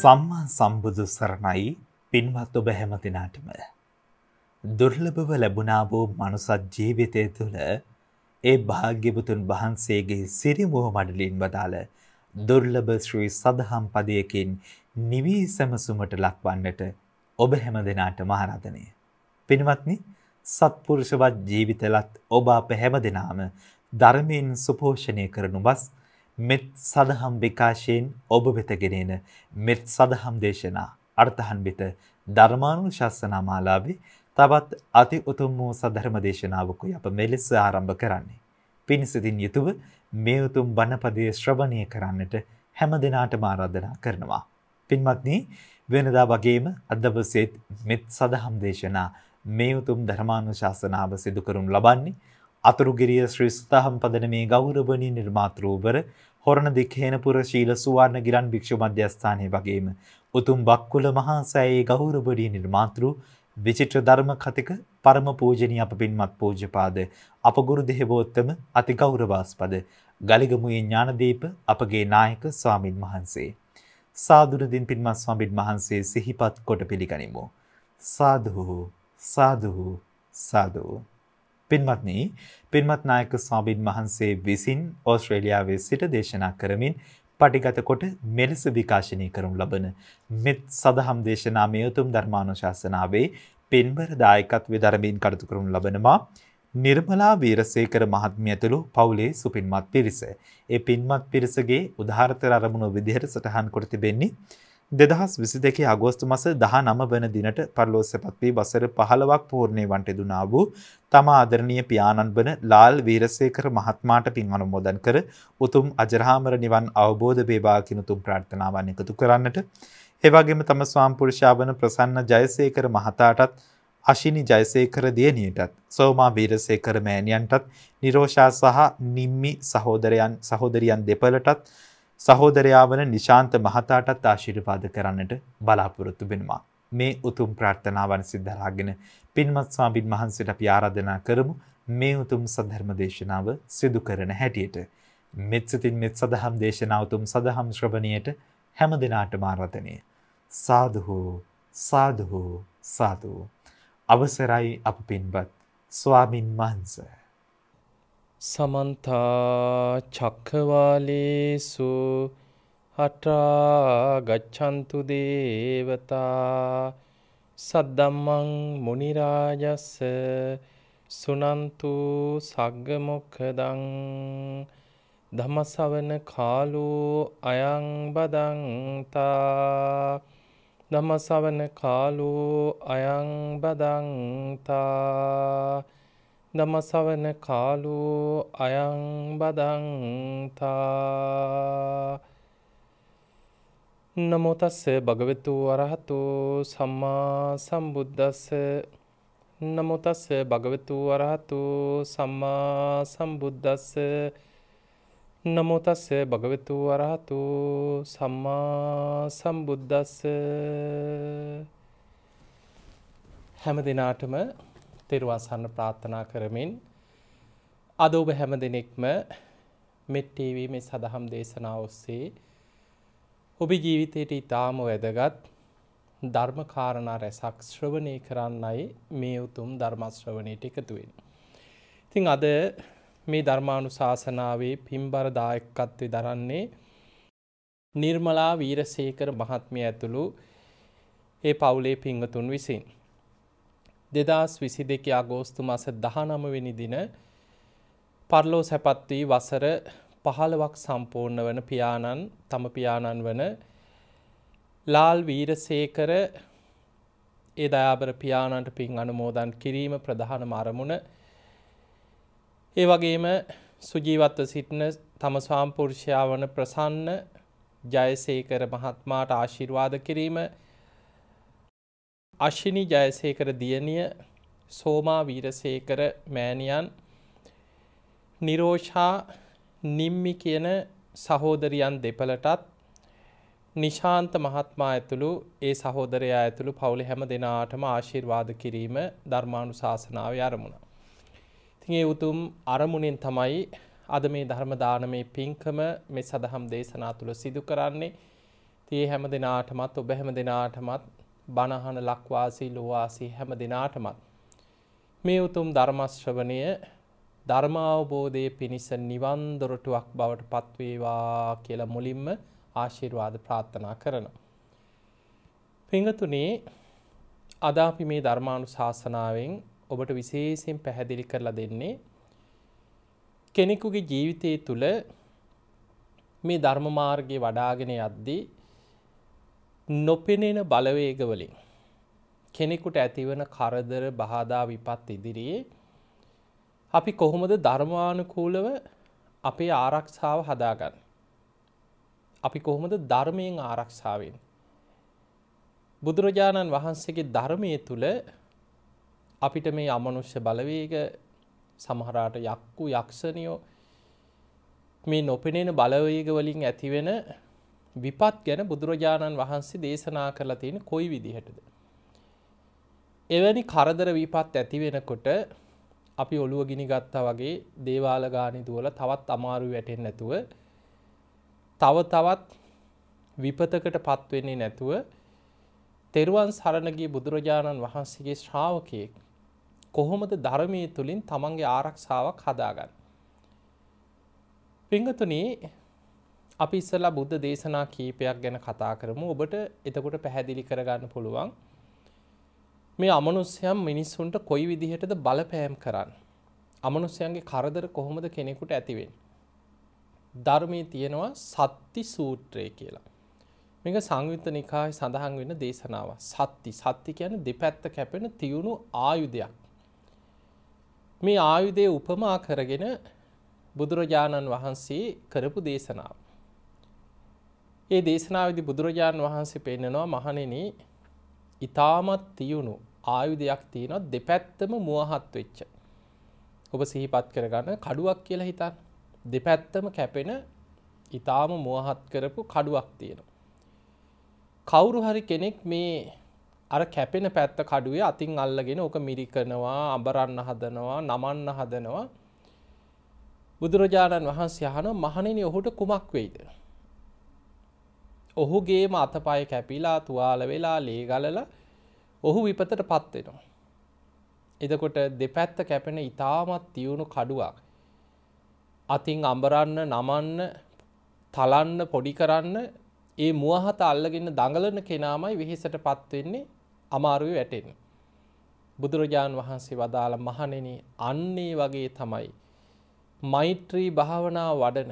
සම්මා සම්බුදු සරණයි පින්වත් ඔබ හැම දිනාටම දුර්ලභව ලැබුණා වූ මනුසත් ජීවිතය තුළ ඒ භාග්‍යවතුන් වහන්සේගේ සිරිමුව මඩලින් වදාළ දුර්ලභ ශ්‍රී සදහම් පදයකින් නිවි සැමසුමට ලක්වන්නට ඔබ හැම දිනාටම ආරාධනය. පින්වත්නි සත්පුරුෂවත් ජීවිතලත් ඔබ අප හැම දිනාම ධර්මයෙන් සුපෝෂණය කරනු බස් මෙත් සදහම් විකාශයෙන් ඔබ වෙත ගෙනෙන මෙත් සදහම් දේශනා අර්ථහන්විත ධර්මානුශාසනා මාලාවේ තවත් අති උතුම් වූ සදහර්ම දේශනාවකුයි අප මෙලෙස ආරම්භ කරන්නේ. පිණිසදින් යුතුව මේ උතුම් බණපදයේ ශ්‍රවණය කරන්නට හැම දිනාටම ආරාධනා කරනවා. පින්වත්නි, වෙනදා වගේම අද දවසේත් මෙත් සදහම් දේශනා මේ උතුම් ධර්මානුශාසනාව සිදු කරනු ලබන්නේ අතුරුගිරිය ශ්‍රී සතහම් පදනමේ ගෞරවණීය නිර්මාතෘවර හොරණ දික්හේනපුර ශීල සුවර්ණ ගිරන් භික්ෂු මධ්‍යස්ථානය වගේම උතුම් බක්කුල මහා සෑයේ ගෞරවඩිය නිර්මාතෘ විචිත්‍ර ධර්ම කතික පරම පූජනී අප පින්මත් පූජපාද අප ගුරු දෙහෙබෝත්තම අති ගෞරවාස්පද ගලිගමුයේ ඥානදීප අපගේ නායක ස්වාමින් වහන්සේ සාදුරදින් පින්මත් ස්වාමින් වහන්සේ සිහිපත් කොට පිළිගනිමු සාදු සාදු සාදු පින්වත්නි පින්වත් නායක ස්වාමින් වහන්සේ විසින් ඕස්ට්‍රේලියාවේ සිට දේශනා කරමින් පටිගත කොට මෙලෙස විකාශනය කරනු ලබන මෙත් සදහම් දේශනා මේ උතුම් ධර්මානුශාසනාවේ පින්බර දායකත්වයේ දරමින් කටයුතු කරනු ලබනවා නිර්මලා වීරසේකර මහත්මිය ඇතුළු පවුලේ සුපින්වත් පිරිස. ඒ පින්වත් පිරිසගේ උදාහරතර අරමුණු විදිහට සටහන් කොට තිබෙන්නේ දෙදහස් විසි දෙකේ අගෝස්තු මස දහ නම වන දිනට පරලෝසපත්වී බසර පහළවක් පූර්ණය වන්ට දුනා වූ තම ආදරණය පියාණන් වන ලාල් වීරසේකර මහත්මාට පින් අනුමෝදන් කර උතුම් අජරහාමර නිවන් අවබෝධ බේභාකිනුතුම් ප්‍රාර්ථනාවන් එකතු කරන්නට එවගේම තම ස්වාම්පුරුෂාවන ප්‍රසන්න ජයසේකර මහතාටත් අශිනි ජයසේකර දියණියටත් සෝමා වීරසේකර මෑණියන්ටත් නිරෝෂා සහ නිම්මි සහෝදරයන් සහෝදරියන් දෙපළටත් සහෝදරයා වන නිශාන්ත මහතාටත් ආශිර්වාද කරන්නට බලාපොරොත්තු වෙනවා. මේ උතුම් ප්‍රාර්ථනාවන් සිද්ධරාගෙන පින්වත් ස්වාමින් වහන්සේට අපි ආරාධනා කරමු මේ උතුම් සද්ධර්ම දේශනාව සිදු කරන හැටියට. මෙත්සිතින් මෙත් සදහම් දේශනා උතුම් සදහම් ශ්‍රවණියට හැම දිනාටම ආරාධනය. සාදුහෝ සාදුහෝ සාදු. අවසරයි අප පින්වත් ස්වාමින් වහන්සේ සමන්තා චක්කවාලේසු හටා ගච්ඡන්තු දේවතා සද්දම්මං මුනි රාජස්ස සුනන්තු සග්ග මොක්ඛදං ධම්මසවන කාලෝ අයං බදන්තා ධම්මසවන කාලෝ අයං බදන්තා දමසවන කාලෝ අයං බදන්තා නමෝතස්ස භගවෙතු වරහතු සම්මා සම්බුද්ධස්ස නමෝතස්ස භගවෙතු වරහතු සම්මා සම්බුද්ධස්ස නමෝතස්ස භගවෙතු වරහතු සම්මා සම්බුද්ධස්ස හැම දෙනාටම තෙරවාසන්න ප්‍රාර්ථනා කරමින් අද ඔබ හැම දෙනෙක්ම මෙට්ටීවී මේ සඳහම් දේශනා ඔස්සේ ඔබ ජීවිතයට ඉතාම වැදගත් ධර්මකාරණා රැසක් ශ්‍රවණය කරන්නයි මේ උතුම් ධර්මශ්‍රවණයට එකතුවෙන්. ඉතිං අද මේ ධර්මාණු ශාසනාවේ පිම්බර දායකත්වය දරන්නේ නිර්මලා වීරසේකර මහත්මිය ඇතුළු ඒ පවුලේ පිංහතුන් විසින්. දෙදස් විසි දෙක අගෝස්තු මස දහනමවෙනි දින පරලෝ සැපත් වී වසර පහළවක් සම්පූර්ණ වන පියාණන් තම පියාණන් වන ලාල් වීරසේකර ඒ දයාබර පියාණන්ට පින් අනුමෝදන් කිරීම ප්‍රධාන මරමුණ ඒ වගේම සුජීවත්ව සිටින තම ස්වාම්පුරුෂයා වන ප්‍රසන්න ජයසේකර මහත්මාට ආශිර්වාද කිරීම අශිනි ජයසේකර දියණිය සෝමා වීරසේකර මෑණියන් නිරෝෂා නිම්මි කියන සහෝදරියන් දෙපළටත් නිශාන්ත මහත්මා ඇතුළු ඒ සහෝදරයා ඇතුළු පවුල හැම දෙනාටම ආශිර්වාද කිරීම ධර්මාණු ශාසනාව අරමුණ. ඉතින් ඒ උතුම් අරමුණෙන් තමයි අද මේ ධර්ම දානමේ පින්කම මේ සදහම් දේශනා තුළ සිදු කරන්නේ. ඉතින් හැම දෙනාටමත් ඔබ හැම දෙනාටමත් බණහන ලක්වාසී ලෝවාසී හැම දෙනාටමත්. මේ උතුම් ධර්මශ්‍රවනය ධර්මාවබෝධය පිණිස නිවන් දොරටුවක් බවට පත්වේවා කියලා මුලින්ම ආශිර්වාද ප්‍රාර්ථනා කරනවා. පිංගතුනේ අද අපි මේ ධර්මානු ශාසනාවෙන් ඔබට විශේෂයෙන් පැහැදිලි කරලා දෙන්නේ කෙනෙකුගේ ජීවිතය තුළ මේ ධර්මමාර්ගය වඩාගෙන යද්දී නොපෙනෙන බලවේගවලින් කෙනෙකුට ඇතිවන කරදර බාධා විපත් ඉදිරියේ අපි කොහොමද ධර්මානුකූලව අපේ ආරක්ෂාව හදාගන්න. අපි කොහොමද ධර්මයෙන් ආරක්ෂාවෙන්. බුදුරජාණන් වහන්සේගේ ධර්මය තුළ අපිට මේ අමනුෂ්‍ය බලවේග සමහරාට යක්කු යක්ෂණයෝ මේ නොපෙනෙන බලවේගවලින් ඇතිවෙන විපත් ගැන බුදුරජාණන් වහන්සේ දේශනා කරලා තියෙන කොයි විදිහටද. එවැනි කරදර විපත් ඇති වෙනකොට අපි ඔළුව ගිනි ගත්තා වගේ දේවාල ගානි දුවල තවත් අමාරු වැටෙන් නැතුව තව තවත් විපතකට පත්වෙන්නේ නැතුව තෙරුවන් සරණගේ බුදුරජාණන් වහන්සේගේ ශ්‍රාවකයෙක් කොහොමද ධර්මය තුළින් තමන්ගේ ආරක්ෂාවක් හදාගන්න. පිංගතුනේ අපි ඉස්සලා බුද්ධ දේශනා කීපයක් ගැන කතා කරමු ඔබට එතකොට පැහැදිලි කරගන්න පුළුවන් මේ අමනුස්්‍යයම් මිනිස්සුන්ට කොයි විදිහටද බලපෑම් කරන්න අමනුස්්‍යයන්ගේ කරදර කොහොමද කෙනෙකුට ඇතිවෙන් ධර්මය තියෙනවා සත්ති සූත්‍රය කියලා මේක සංයුත්ත නිකායි සඳහන් වෙන දේශනාව සත්ති සත්ති කියන දෙපැත්ත කැපෙන තියුණු ආයුධයක් මේ ආයුදය උපමා කරගෙන බුදුරජාණන් වහන්සේ කරපු දේශනාව. ඒ දේශනාවිදි බුදුරජාණන් වහන්සේ පෙන්නනවා මහණෙන ඉතාමත් තියුණු ආයුධයක් තියෙනවා දෙපැත්තම මුවහත් වෙච්ච. ඔබ සිහිපත් කරගන්න කඩුවක් කියලා හිතන් දෙපැත්තම කැපෙන ඉතාම මුවහත් කරපු කඩුවක් තියෙනවා. කවුරු හරි කෙනෙක් මේ අර කැපෙන පැත්ත කඩුවේ අතින් අල්ලගෙන ඕක මිරිකනවා අඹරන්න හදනවා නමන්න හදනවා බුදුරජාණන් වහන්සේ අහන මහණෙනි ඔහුට කුමක් වෙයිද ඔහුගේම අතපය කැපිලා තුවාල වෙලා ලේ ගලලා ඔහු විපතට පත්වෙනවා. එදකොට දෙපැත්ත කැපෙන ඉතාමත් තියුණු කඩුවක්. අතින් අඹරන්න නමන්න තලන්න පොඩි කරන්න ඒ මුවහත අල්ලගෙන දඟලන කෙනාමයි විහිසට පත්වෙන්නේ අමාරුව වැටෙන්. බුදුරජාණන් වහන්සේ වදාළ මහනෙන අන්නේ වගේ තමයි. මෛත්‍රී භාවනා වඩන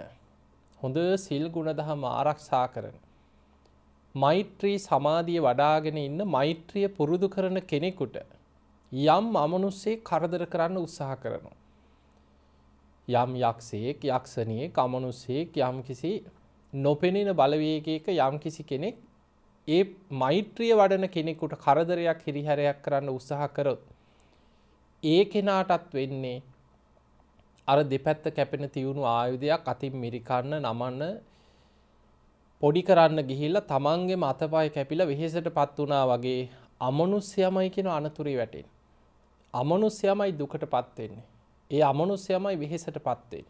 හොඳ සිල් ගුණදහම ආරක්ෂා කරන. මෛත්‍රී සමාධිය වඩාගෙන ඉන්න මෛත්‍රිය පුරුදු කරන කෙනෙකුට යම් අමනුස්සේ කරදර කරන්න උත්සාහ කරනවා. යම් යක්ෂයෙක් යක්ෂණයේ කමනුස්සයෙක් යම් කිසි නොපෙනෙන බලවේගයක යම් කිසි කෙනෙක් ඒ මෛත්‍රිය වඩන කෙනෙකුට කරදරයක් හිරිහැරයක් කරන්න උත්සාහ කරොත් ඒ කෙනාටත් වෙන්නේ අර දෙපැත්ත කැපෙන තියුණු ආයුධයක් අතින් මිරිකන්න නමන්න පොඩි කරන්න ගිහිල්ලා තමන්ගේ මතපය කැපිලා වෙහෙසට පත් වුණා වගේ අමනුස්්‍යයමයි කියන අනතුරී වැටෙන්. අමනුස්්‍යයමයි දුකට පත්වෙන්නේ. ඒ අමනුස්්‍යයමයි වෙහෙසට පත්වෙන්.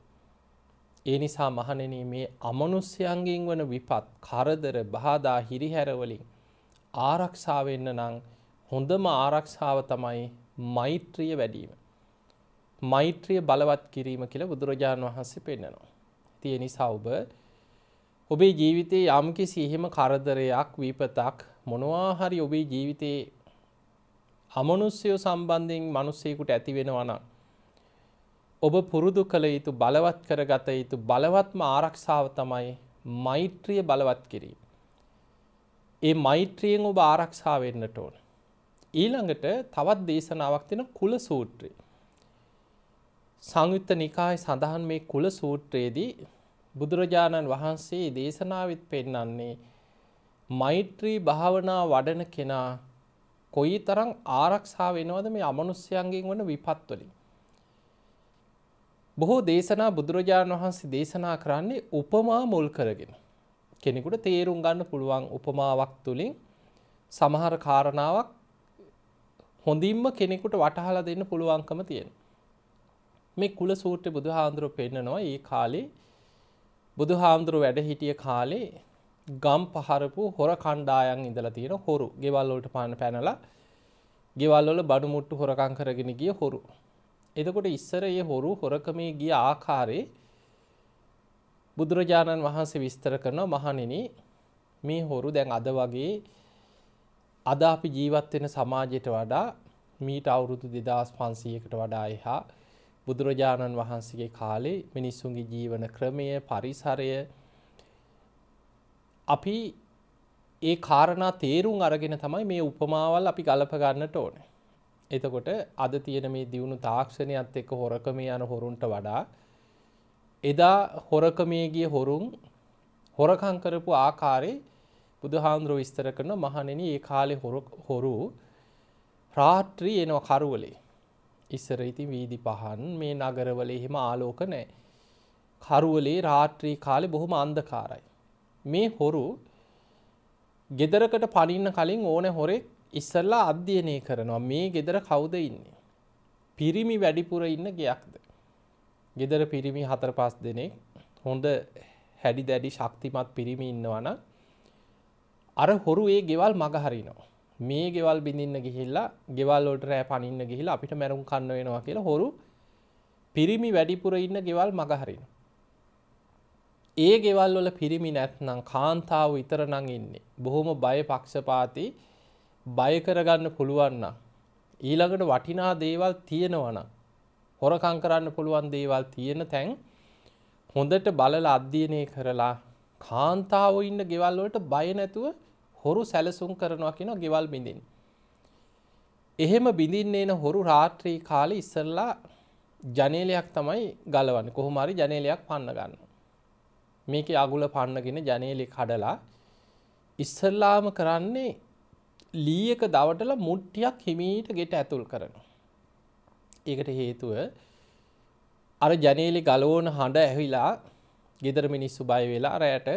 ඒ නිසා මහනෙන මේ අමනුස්්‍යයන්ගෙන් වන විපත් කරදර බාදා හිරිහැරවලින් ආරක්ෂාවෙන්න නං හොඳම ආරක්ෂාව තමයි මෛත්‍රිය වැඩීම. මෛත්‍රිය බලවත් කිරීම කියල බුදුරජාණන් වහන්සේ පෙන්න්නනවා. තිය නිසා ඔබ ඔබේ ජීවිතයේ යම්කිසි එහෙම කරදරයක් විපතක් මොනවා හරි ඔබේ ජීවිතයේ අමනුස්්‍යයෝ සම්බන්ධයෙන් මනුස්සයකුට ඇතිවෙනවනම්. ඔබ පුරුදු කළ යුතු බලවත් කරගත යුතු බලවත්ම ආරක්ෂාව තමයි මෛත්‍රිය බලවත් කිරීම. ඒ මෛත්‍රියෙන් ඔබ ආරක්ෂාවෙන්නට ඕන. ඊළඟට තවත් දේශනාවක් තින කුල සූත්‍රය. සංයුත්ත නිකායි සඳහන් මේ කුල සූත්‍රයේදී බුදුරජාණන් වහන්සේ දේශනාවෙත් පෙන්වන්නේ මෛත්‍රී භාවනා වඩන කෙනා කොයි තරම් ආරක්ෂා වෙනවද මේ අමනුස්්‍යයන්ගෙන් වන විපත් වලින්. බොහෝ දේශනා බුදුරජාණන් වහන්සේ දේශනා කරන්නේ උපමා මුල් කරගෙන. කෙනෙකුට තේරුම් ගන්න පුළුවන් උපමාවක් තුළින් සමහර කාරණාවක් හොඳින්ම කෙනෙකුට වටහලා දෙන්න පුළුවන්කම තියෙන. මේ කුල සූට්‍ර බුදුහාන්දුරුව පෙන්න්නනවා ඒ කාලේ බුදු හාමුදුරු වැඩ හිටිය කාලේ ගම් පහරපු හොර කණ්ඩායන් ඉඳලා තියෙන හොරු ගෙවල්ලොට පාන පැනලා ගෙවල්ලොල බඩු මුට්ටු හොරකං කරගෙන ගිය හොරු. එතකොට ඉස්සර ඒ හොරු හොරකමේ ගිය ආකාරයේ බුදුරජාණන් වහන්සේ විස්තර කරන මහණෙන මේ හොරු දැන් අද වගේ අද අපි ජීවත්වෙන සමාජයට වඩා මීට අවුරුදු දෙදස් පන්සීයකට වඩා එහා බුදුරජාණන් වහන්සේගේ කාලේ මිනිස්සුන්ගේ ජීවන ක්‍රමය පරිසරය අපි ඒ කාරණා තේරුම් අරගෙන තමයි මේ උපමාවල් අපි ගලප ගන්නට ඕන. එතකොට අද තියෙන මේ දියුණු තාක්ෂණයත් එක්ක හොරකම යන හොරුන්ට වඩා එදා හොරකමේගිය හොරුන් හොරකං කරපු ආකාරයේ බුදුහාන්දුරුව විස්තර කරන මහණෙනි ඒ කාලේ හොරු රාත්‍රී එනවා කරවලේ ඉස්සර ඉති වීදි පහන් මේ නගරවල එහෙම ආලෝක නෑ. කරුවලේ රාත්‍රී කාලෙ බොහොම අන්දකාරයි. මේ හොරු ගෙදරකට පලින්න කලින් ඕන හොරෙක් ඉස්සල්ලා අධ්‍යයනය කරනවා මේ ගෙදර කවුද ඉන්නේ. පිරිමි වැඩිපුර ඉන්න ගයක්ද. ගෙදර පිරිමි හතර පස් දෙනෙක් හොඳ හැඩි දැඩි ශක්තිමත් පිරිමි ඉන්නවන අර හොරු ඒ ගෙවල් මගහරිනවා. මේ ගෙවල් බිඳින්න ගිහිල්ලා ගෙවල් ඔට රෑ පනින්න ගිහිලා අපිට මැරුම් කන්න වෙනවා කියලා හොරු පිරිමි වැඩිපුර ඉන්න ගෙවල් මගහරින. ඒ ගෙවල් වල පිරිමි නැත්නම් කාන්තාව විතරනං ඉන්නේ. බොහොම බය පක්ෂපාති බය කරගන්න පුළුවන්න. ඊළඟට වටිනා දේවල් තියෙනවන. හොරකං කරන්න පුළුවන් දේවල් තියෙන තැන් හොඳට බලල අධ්‍යයනය කරලා කාන්තාව ඉන්න ගෙවල්වලට බය නැතුව හොරු සැලසුම් කරනවා කියන ගෙවල් බිඳින්. එහෙම බිඳින්නේ එන හොරු රාත්‍රී කාලේ ඉස්සල්ලා ජනේලයක් තමයි ගලවන්න කොහොමරි ජනේලයක් පන්න ගන්න. මේක අගුල පන්නගෙන ජනේලෙ කඩලා ඉස්සල්ලාම කරන්නේ ලීයක දවටල මුට්ටියක් හිමීට ගෙට ඇතුල් කරනවා. ඒකට හේතුව අර ජනේලි ගලෝන හඬ ඇහිලා ගෙදර මිනිස්සු බය වෙලා රෑට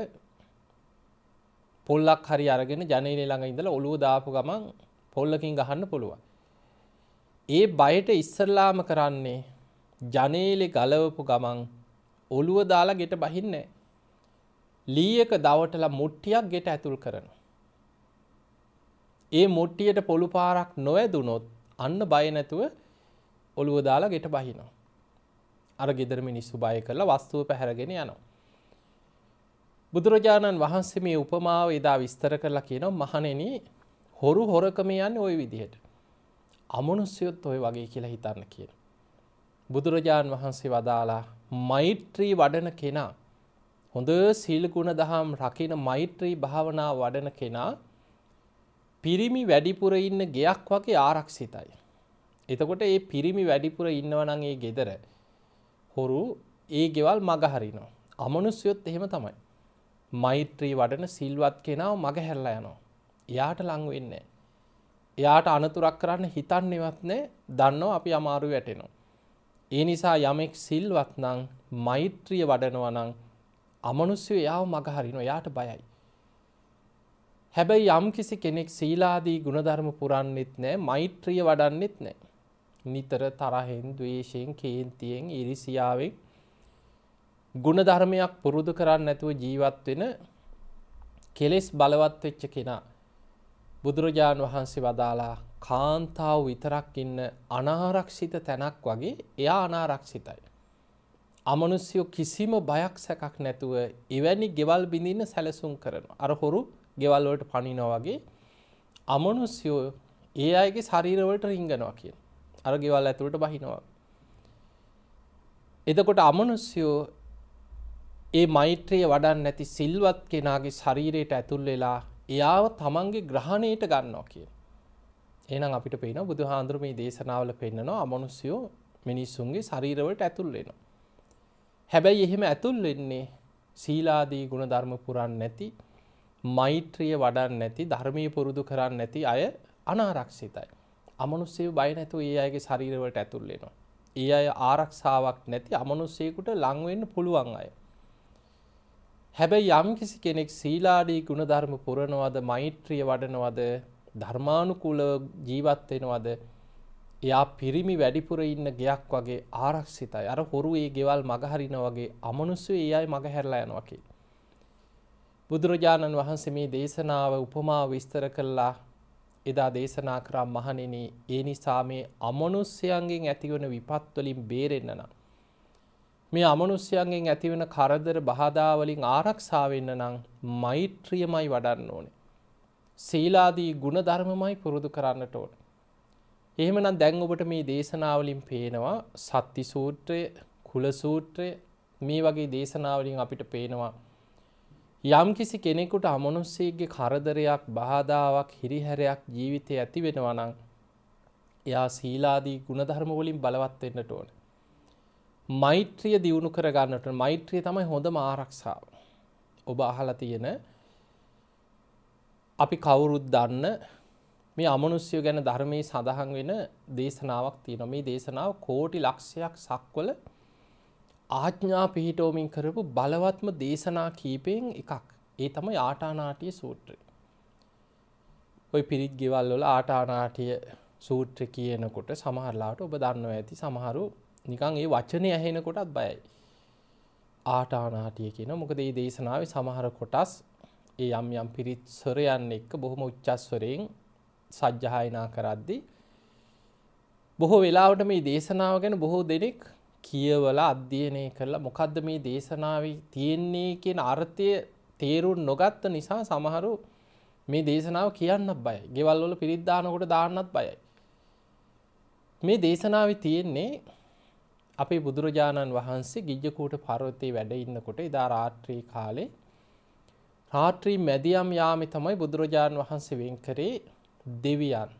පොල්ලක් හරි අරගෙන ජනේලේ ළඟ ඉඳලා ඔලුව දාපු ගමන් පොල්ලකින් ගහන්න පුළුවන්. ඒ බයට ඉස්සරලාම කරන්නේ ජනේලේ ගලවපු ගමන් ඔලුව දාලා ගෙට බහින්නේ. ලීයක දවටලා මුට්ටියක් ගෙට ඇතුල් කරනවා. ඒ මුට්ටියට පොළු පාරක් නොවැදුනොත් අන්න බය නැතුව ඔළුව දාලා ගෙට බහිනවා. අර ගෙදර මිනිස්සු බය කරලා වස්තුව පැහැරගෙන යනවා. බුදුරජාණන් වහන්සේ මේ උපමාව එදා විස්තර කරලා කියනවා මහණෙනි හොරු හොරකම යන්නේ ওই විදිහට. අමනුෂ්‍යයොත් ওই වගේ කියලා හිතන්න කියන. බුදුරජාන් වහන්සේ වදාලා මෛත්‍රී වඩන කෙනා හොඳ සීල ගුණ දහම් රකින මෛත්‍රී භාවනා වඩන කෙනා පිරිමි වැඩිපුර ඉන්න ගෙයක් වගේ ආරක්ෂිතයි. එතකොට ඒ පිරිමි වැඩිපුර ඉන්නවනං ඒ ගෙදර හොරු ඒ ගෙවල් මගහරිනවා. අමනුස්යොත් එහෙම තමයි. මෛත්‍රී වඩන සිල්වත් කෙනාව මග හැරලා යනවා. එයාට ලං වෙන්නේ. එයාට අනතුරක් කරන්න හිතන්නේවත් නෑ දන්නවා අපි අමාරු වැටෙනවා. ඒ නිසා යමෙක් සිල්වත් නම් මෛත්‍රිය වඩනවා නම් අමනුස්සය එයාව මගහරිනවා එයාට බයයි. හැබැයි යම් කිසි කෙනෙක් සීලාදී ගුණධර්ම පුරන්නෙත් නෑ මෛත්‍රිය වඩන්නෙත් නෑ. නිතර තරහෙන් දවේශයෙන් කේන්තියෙන් ඉරිසියාවෙන් ගුණධර්මයක් පුරුදු කරන්න නැතුව ජීවත් වෙන කෙලෙස් බලවත් වෙච්ච කෙනා බුදුරජාණන් වහන්සේ වදාලා කාන්තාව විතරක් ඉන්න අනාරක්ෂිත තැනක් වගේ එයා අනාරක්ෂිතයි. අමනුස්යෝ කිසිම බයක් සැකක් නැතුව එවැනි ගෙවල් බිඳින්න සැලසුම් කරන. අර හොරු ගෙවල්වලට පනිනෝ වගේ අමනුස්යෝ ඒ අයගේ ශරීරවලට රිංගනවා කියෙන්. අර ගෙවල් ඇතුළට බහිනවා. එතකොට අමනුස්යෝ ඒ මෛත්‍රය වඩන් නැති සිල්වත් කෙනාගේ ශරීරයට ඇතුල් වෙලා එයාව තමන්ගේ ග්‍රහණයට ගන්නවා කිය. එනම් අපිට පේන බුදු හාන්දුරම දේශනාවල පෙන්න්නනවා අමනුස්යෝ මිනිස්සුන්ගේ ශරීරවලට ඇතුල්ලෙනවා. හැබැයි එහෙම ඇතුල් වෙන්නේ සීලාදී ගුණ ධර්ම පුරන් නැති මෛත්‍රිය වඩන් නැති ධර්මය පුරුදු කරන්න නැති අය අනාරක්ෂිතයි. අමනුස්සේ බයි නැතු ඒ අයගේ ශරීරවලට ඇතුල්ලෙනවා. ඒ අය ආරක්ෂාවක් නැති අමනුස්සයකුට ලංවෙන්න පුළුවන් අය. හැබැයි යම්කිසි කෙනෙක් සීලාඩී ගුණධර්ම පුරනවද මෛත්‍රිය වඩනවද ධර්මානුකූල ජීවත් වෙනවද එයා පිරිමි වැඩිපුර ඉන්න ගයක් වගේ ආරක්ෂිතයි අර හොරු ඒ ගෙවල් මගහරින වගේ අමනුස්සය ඒ අය මගහැරලා යනවකි. බුදුරජාණන් වහන්සේ මේ දේශනාව උපමා විස්තර කළා එදා දේශනා කරා මහණෙනි ඒ නිසා මේ අමනුස්්‍යයන්ගෙන් ඇතිවන විපත්වලින් බේරෙන්න්න නම්. මේ අමනුස්්‍යයන්ගෙන් ඇතිවෙන කරදර බාධාවලින් ආරක්ෂාවෙන්න නම් මෛත්‍රියමයි වඩන්න ඕනේ. සීලාදී ගුණධර්මමයි පුරුදු කරන්නට ඕන. එහෙමනම් දැන් ඔබට මේ දේශනාවලින් පේනවා සත්ති සූත්‍රය කුලසූත්‍රය මේ වගේ දේශනාවලින් අපිට පේනවා. යම් කිසි කෙනෙකුට අමනුස්සේගේ කරදරයක් බාධාවක් හිරිහැරයක් ජීවිතය ඇති වෙනවනං එයා සීලාදී ගුණධර්මවලින් බලවත්වෙන්නට ඕන. මෛත්‍රිය දියුණු කරගන්නට මෛත්‍රිය තමයි හොඳම ආරක්ෂාව. ඔබ අහලා තියෙන අපි කවුරුත් දන්න මේ අමනුස්්‍යය ගැන ධර්මයේ සඳහන් වෙන දේශනාවක් තියෙන මේ දේශනාව කෝටි ලක්ෂයක් සක්වල ආච්ඥා පිහිටෝමින් කරපු බලවත්ම දේශනා කීපයෙන් එකක් ඒ තමයි ආටානාටිය සූත්‍රය. ඔයි පිරිත් ගෙවල්ලොල ආටානාටිය සූත්‍ර කියනකොට සමහරලාට ඔබ දන්නව ඇති සමහරු නිකං ඒ වචනය ඇහෙනකොටත් බයයි. ආටානාටිය කියන මොකද ඒ දේශනාව සමහර කොටස් ඒ යම් යම් පිරිත් ස්වරයන්න එක්ක බොහොම උච්චස්වරයෙන් සජ්්‍යහායනා කරද්දි. බොහෝ වෙලාවට මේ දේශනාව ගැන බොහෝ දෙනෙක් කියවලා අධ්‍යයනය කරලා මොකක්ද මේ දේශනාව තියෙන්නේ කියෙන අර්ථය තේරුන් නොගත්ත නිසා සමහරු මේ දේශනාව කියන්න බය ගෙවල්වල පිරිද්ධානකොට දාන්නත් බයයි. මේ දේශනාව තියෙන්නේ අපේ බුදුරජාණන් වහන්සේ ගිජ්ජකූට පර්වතයේ වැඩ ඉන්නකොට එදා රාත්‍රී කාලේ රාත්‍රී මැදියම් යාමේ තමයි බුදුරජාණන් වහන්සේ වෙන් කරේ දෙවියන්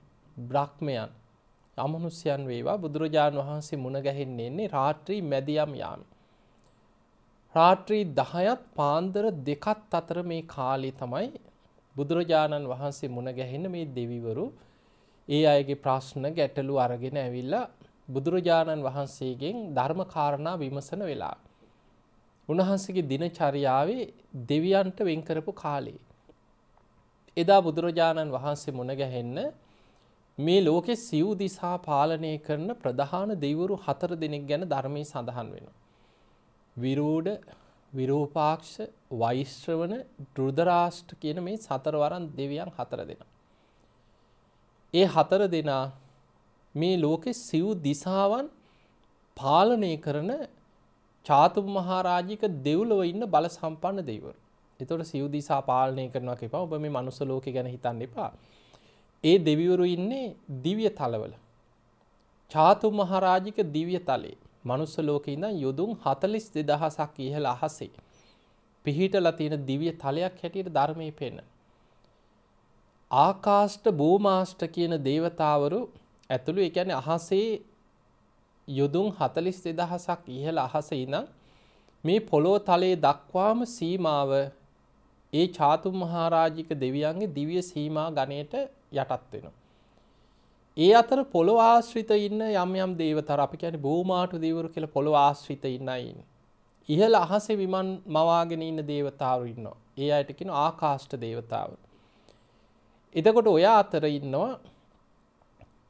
බ්‍රහ්මයන් අමනුෂ්‍යයන් වේවා බුදුරජාණන් වහන්සේ මුණ ගැහෙන්නේ ඉන්නේ රාත්‍රී මැදියම් යාමේ රාත්‍රී 10ත් පාන්දර දෙකත් අතර මේ කාලේ තමයි බුදුරජාණන් වහන්සේ මුණ ගැහෙන මේ දෙවිවරු ඒ අයගේ ප්‍රශ්න ගැටලු අරගෙන ඇවිල්ලා බුදුරජාණන් වහන්සේගෙන් ධර්මකාරණා විමසන වෙලා. උණහන්සගේ දිනචරියාවේ දෙවියන්ට වෙන්කරපු කාලේ. එදා බුදුරජාණන් වහන්සේ මුණගැහෙන්න මේ ලෝකෙ සිව් දිසා පාලනය කරන ප්‍රධාන දෙවරු හතර දෙනෙක් ගැන ධර්මය සඳහන් වෙන. විරූඩ විරූපාක්ෂ වෛශ්‍රවන දෘදරාෂ්ට කියන මේ සතරවරන් දෙවියන් හතර දෙෙන. ඒ හතර දෙනා මේ ලෝකෙ සිව් දිසාවන් පාලනය කරන චාතුම් මහාරාජික දෙව්ලොව ඉන්න බල සම්පන්න දෙවරු. එතොට සිව් දිසා පාලනය කරනවා එපා ඔබ මේ මනුස ලෝක ගැන හිතන්න එපා. ඒ දෙවිවරු ඉන්නේ දිවිය තලවල. චාතුම් මහාරාජික දිවිය තලේ මනුස්ස ලෝක ඉඳන් යුදුම් හතලිස් දෙදහසක් ඉහළ අහසේ. පිහිටලා තියෙන දිවිය තලයක් හැටියට ධර්මය පෙන්න. ආකාෂ්ට බෝමාෂ්ට කියන දේවතාවරු ඇතුළු ඒ කියන්නේ අහසේ යොදුන් 42000ක් ඉහළ අහසේ ඉඳන් මේ පොළොව තලයේ දක්වාම සීමාව ඒ චාතුම් මහරජික දෙවියන්ගේ දිව්‍ය සීමා ගණයට යටත් වෙනවා. ඒ අතර පොළොව ආශ්‍රිත ඉන්න යම් යම් දේවතර අපි කියන්නේ භූමාටු දේවරු කියලා පොළොව ආශ්‍රිත ඉන්නයි. ඉහළ අහසේ විමන් මවාගෙන ඉන්න දේවතාවරු ඉන්නවා. ඒ අයට කියන ආකාෂ්ඨ දේවතාවරු. එතකොට ඔය අතර ඉන්නවා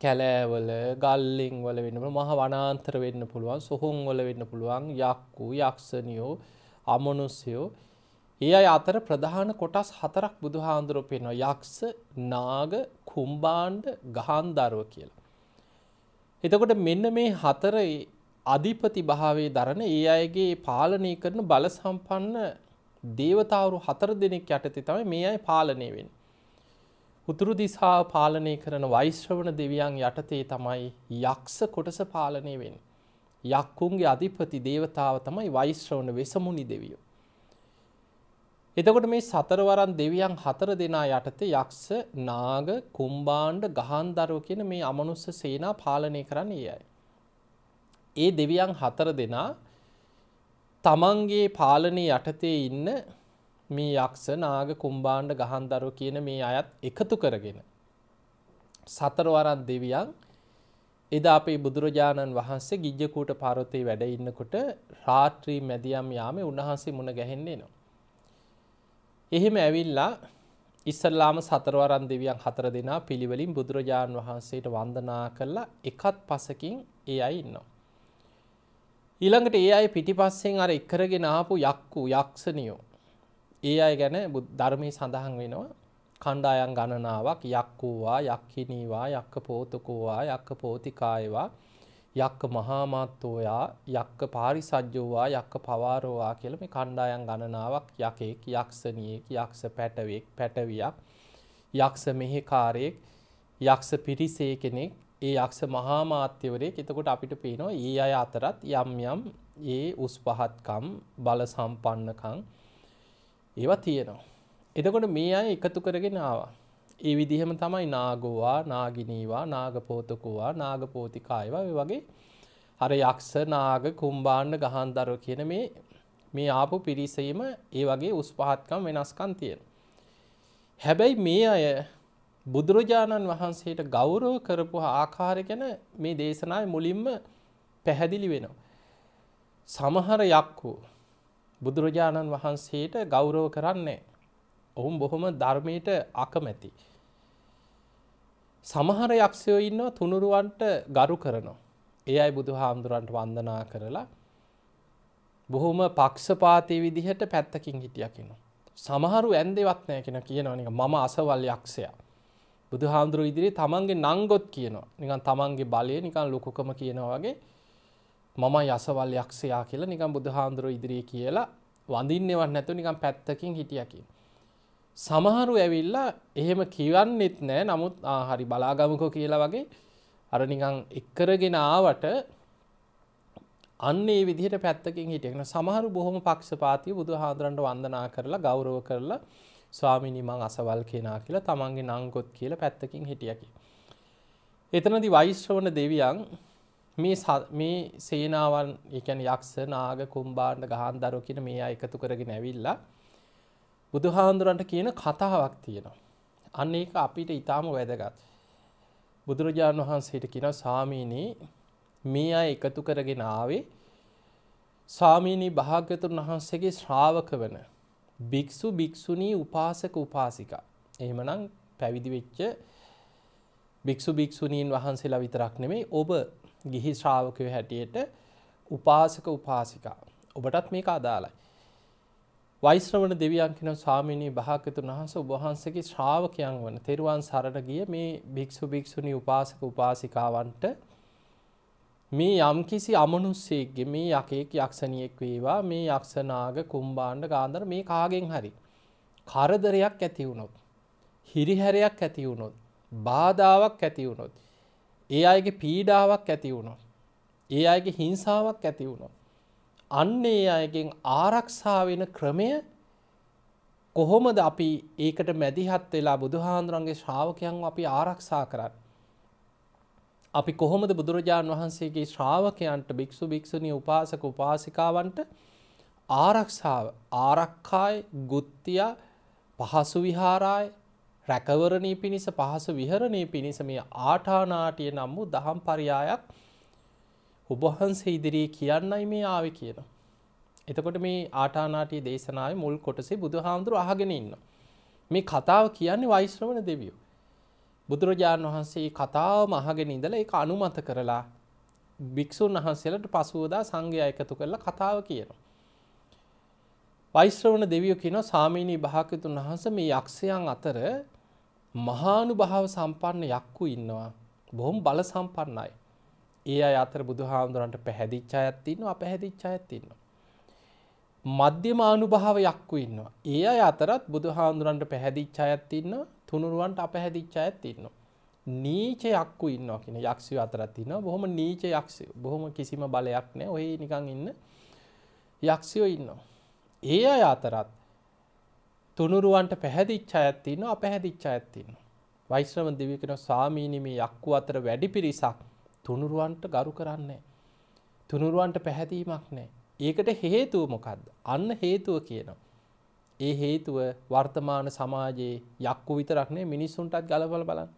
කැලෑවල ගල්ලිං වල වෙනම මහ වනාන්තර වෙන්න පුළුවන් සොහොන් වල වෙන්න පුළුවන් යක්කු යක්ෂණියෝ අමනුස්යෝ ඒ අය අතර ප්‍රධාන කොටස් හතරක් බුදුහාන්දුරෝ පෙනවා යක්ෂ නාග කුම්බාණ්ඩ ගහන්දරුව කියලා. එතකොට මෙන්න මේ හතර අධිපති භාවේ දරන ඒ අයගේ පාලනය කරන බලසම්පන්න දේවතාවරු හතර දෙනෙක් යටතේ තමයි මේ අය පාලනය වෙන්නේ. උතුරු දිසා පාලනය කරන වෛශ්‍රවණ දෙවියන් යටතේ තමයි යක්ෂ කොටස පාලනය වෙන්. යක්කුන්ගේ අධිපති දේවතාව තමයි වෛශ්‍රවණ වෙසමුණි දෙවියෝ. එතකොට මේ සතරවරන් දෙවියන් හතර දෙනා යටතේ යක්ෂ නාග කුම්බාණ්ඩ ගහන්දරුව කියන මේ අමනුස්ස සේනා පාලනය කරන්න ඒයි. ඒ දෙවියන් හතර දෙනා තමන්ගේ පාලනය යටතේ ඉන්න මේ යක්ෂ නාග කුම්බාණ්ඩ ගහන්දරු කියන මේ අයත් එකතු කරගෙන. සතරවරත් දෙවියන් එදා අපේ බුදුරජාණන් වහන්සේ ගිජ්ජකූට පරොතේ වැඩ ඉන්නකොට රාත්‍රී මැදියම් යාමේ උන්වහන්සේ මුණ ගැහෙන්නේ නවා. එහෙම ඇවිල්ලා ඉස්සල්ලාම සතරවරන් දෙවියන් හතර දෙනා පිළිවෙලින් බුදුරජාණන් වහන්සේට වන්දනා කරලා එකත් පසකින් ඒ අයි ඉන්නවා. ඊළඟට ඒ අය පිටිපස්සෙන් අර එක්කරගෙන ආපු යක්කු යක්ෂණියෝ ඒ අය ගැන ධර්මය සඳහන් වෙනවා කණ්ඩායන් ගණනාවක් යක්කූවා යක්කිනීවා යක්ක පෝතකෝවා යක්ක පෝතිකායවා යක්ක මහාමත්තෝයා යක්ක පාරිසජ්ජෝවා යක්ක පවාරෝවා කියල මේ කණ්ඩායන් ගණනාවක් යකෙක් යක්ෂණියෙක් යක්ෂ පැටවෙක් පැටවියක් යක්ෂ මෙහෙකාරයෙක් යක්ෂ පිරිසේ කෙනෙක් ඒ යක්ෂ මහාමාත්‍යවරයෙක් එතකොට අපිට පේනවා ඒ අය අතරත් යම් යම් ඒ උස් පහත්කම් බල සම්පන්නකං ඒවා තියෙනවා. එතකොට මේ අය එකතු කරගෙන ආවා. ඒ විදිහම තමයි නාගෝවා නාගිනීවා නාගපෝතකුවා නාගපෝතිකායවා වගේ හර යක්ෂ නාග කුම්බාන්න ගහන්දරව කියන මේ මේ ආපු පිරිසීම ඒ වගේ උස් පහත්කම් වෙනස්කන් තියෙන. හැබැයි මේ අය බුදුරජාණන් වහන්සේට ගෞරව කරපු ආකාර ගැන මේ දේශනාය මුලින්ම පැහැදිලි වෙනවා. සමහර යක්කෝ බුදුරජාණන් වහන්සේට ගෞරව කරන්නේ. ඔවුන් බොහොම ධර්මයට අකමැති. සමහර යක්ෂයෝ ඉන්නව තුනුරුවන්ට ගරු කරනවා. ඒ අයි බුදු හාමුදුරන්ට වන්දනා කරලා බොහොම පක්ෂපාතය විදිහට පැත්තකින් හිටියකිනවා. සමහරු ඇන්දෙවත් නෑ කියෙන කියනවනික මම අසවල් යක්ෂයා. බුදු හාමුදුරුව ඉදිරි තමන්ගේ නංගොත් කියනවා නිකන් තමන්ගේ බලය නිකන් ලොකුකම කියනවාගේ මම යසවල් යක්ෂයා කියලා නිකම් බුදුහාන්දුරු ඉදිරියේ කියලා වඳින්නවත් නැතුව නිකම් පැත්තකින් හිටියකින්. සමහරු ඇවිල්ලා එහෙම කියවන්නෙත් නෑ නමුත් හරි බලාගමකෝ කියලා වගේ අර නිකං එක්කරගෙන ආවට අන්න ඒ විදිහට පැත්තකින් හිටියෙන සමහරු බොහොම පක්ෂපාතිය බුදුහාදුරන්ට වන්දනා කරලා ගෞරව කරලා ස්වාමිනි මං අසවල් කෙනා කියලා තමන්ගේ නංගොත් කියලා පැත්තකින් හිටියකි. එතනදි වෛශ්‍රවන දෙවියන් මේ මේ සේනාවන් එකන යක්ෂ නාග කුම්බාණ්ඩ ගහන් දරු කියන මේ එකතු කරගෙන ඇවිල්ලා බුදුහාන්දුරන්ට කියන කතාවක් තියෙනවා. අන්න ඒක අපිට ඉතාම වැදගත්. බුදුරජාණන් වහන්සේට කියන සාමීනී මේ අය එකතු කරගෙන ආවේ සාමීනී භාග්‍යතුන් වහන්සේගේ ශ්‍රාවක වන භික්ෂු භික්ෂුණී උපාසක උපාසිකා. එහෙමනම් පැවිදි වෙච්ච භික්ෂු භික්ෂුණීන් වහන්සේලා විතරක් නෙමෙයි ඔබ ගිහි ශ්‍රාවකය හැටියට උපාසක උපාසිකා. ඔබටත් මේක අදාලයි. වෛශ්‍රවන දෙවියන් කෙන ස්වාමිණී භාකතුන් වහස උබහන්සගේ ශ්‍රාවකයන් වන තෙරුවන් සරණ ගිය මේ භික්‍ෂු භික්‍ෂුණි උපාසක උපාසිකාවන්ට මේ යම්කිසි අමනුස්සේක්ගේ මේ යකෙක් යක්ෂණියෙක් වේවා මේ යක්ෂනාග කුම්බාණ්ඩ ගාන්දර මේ කාගෙන් හරි. කරදරයක් ඇතිවුණොත්. හිරිහැරයක් ඇතිවුණොත්. බාධාවක් ඇතිවුණොත්. ඒ අයගේ පීඩාවක් ඇති වුණොත්. ඒ අයගේ හිංසාවක් ඇති වුණොත්. අන්නේ අයගෙන් ආරක්ෂා වෙන ක්‍රමය කොහොමද අපි ඒකට මැදිහත් වෙලා බුදුහාන්දුරන්ගේ ශ්‍රාවකයන් අපි ආරක්ෂා කරන්න. අපි කොහොමද බුදුරජාණන් වහන්සේගේ ශ්‍රාවකයන්ට භික්‍ෂු භික්‍ෂණී උපාසක උපාසිකාවන්ට ආරක්ෂාව ආරක්කායි ගුත්තිය පහසු විහාරායි රැකවරණී පිණිස පහසු විහරණය පිණිස මේ ආටානාටිය නම් වූ දහම් පරියායක් ඔබහන්සේ ඉදිරී කියන්නයි මේ ආව කියන. එතකොට මේ ආටානාටිය දේශනාව මුල් කොටසේ බුදු හාමුදුරු අහගෙන ඉන්න. මේ කතාව කියන්නේ වයිශ්‍රවණ දෙවියෝ. බුදුරජාණන් වහන්සේ කතාව මහගෙන ඉඳල එක අනුමත කරලා භික්‍ෂූන් වහන්සේලට පසුවදා සංඝය එකතු කරලා කතාව කියනවා. වෛශ්‍රවණ දෙවියෝ කියන සාමීනී භාකතුන් වහන්ස මේ යක්ෂයන් අතර මහානුභාව සම්පන්න යක්කු ඉන්නවා. බොහොම බල සම්පන්නයි. ඒ අය අතර බුදුහාමුදුරන්ට පැහැදිච්ච අයත් ඉන්නවා, අපැහැදිච්ච අයත් ඉන්නවා. මධ්‍යම අනුභාව යක්කු ඉන්නවා. ඒ අය අතරත් බුදුහාමුදුරන්ට පැහැදිච්ච අයත් ඉන්නවා, තුනුරුවන්ට අපැහැදිච්ච අයත් ඉන්නවා. නීච යක්කු ඉන්නවා කියන යක්ෂය අතරත් ඉන්නවා. බොහොම නීච යක්ෂය. බොහොම කිසිම බලයක් නැහැ. ඔහේ නිකන් ඉන්න යක්ෂයෝ ඉන්නවා. ඒ අය අතරත් තුනුරුවන්ට පැහැදිච්ච ඇත්තින්න අපැහැදිච්ච ඇත්තින්න. වෛශ්‍රම දෙවිකෙන ස්වාමීනිමී යක්කු අතර වැඩි පිරිසක් තුනුරුවන්ට ගරු කරන්නේ. තුනුරුවන්ට පැහැදීමක් නෑ. ඒකට හේතුව මොකක්ද. අන්න හේතුව කියනවා. ඒ හේතුව වර්තමාන සමාජයේ යක්කු විතරක්නේ මිනිස්සුන්ටත් ගලබල බලන්න.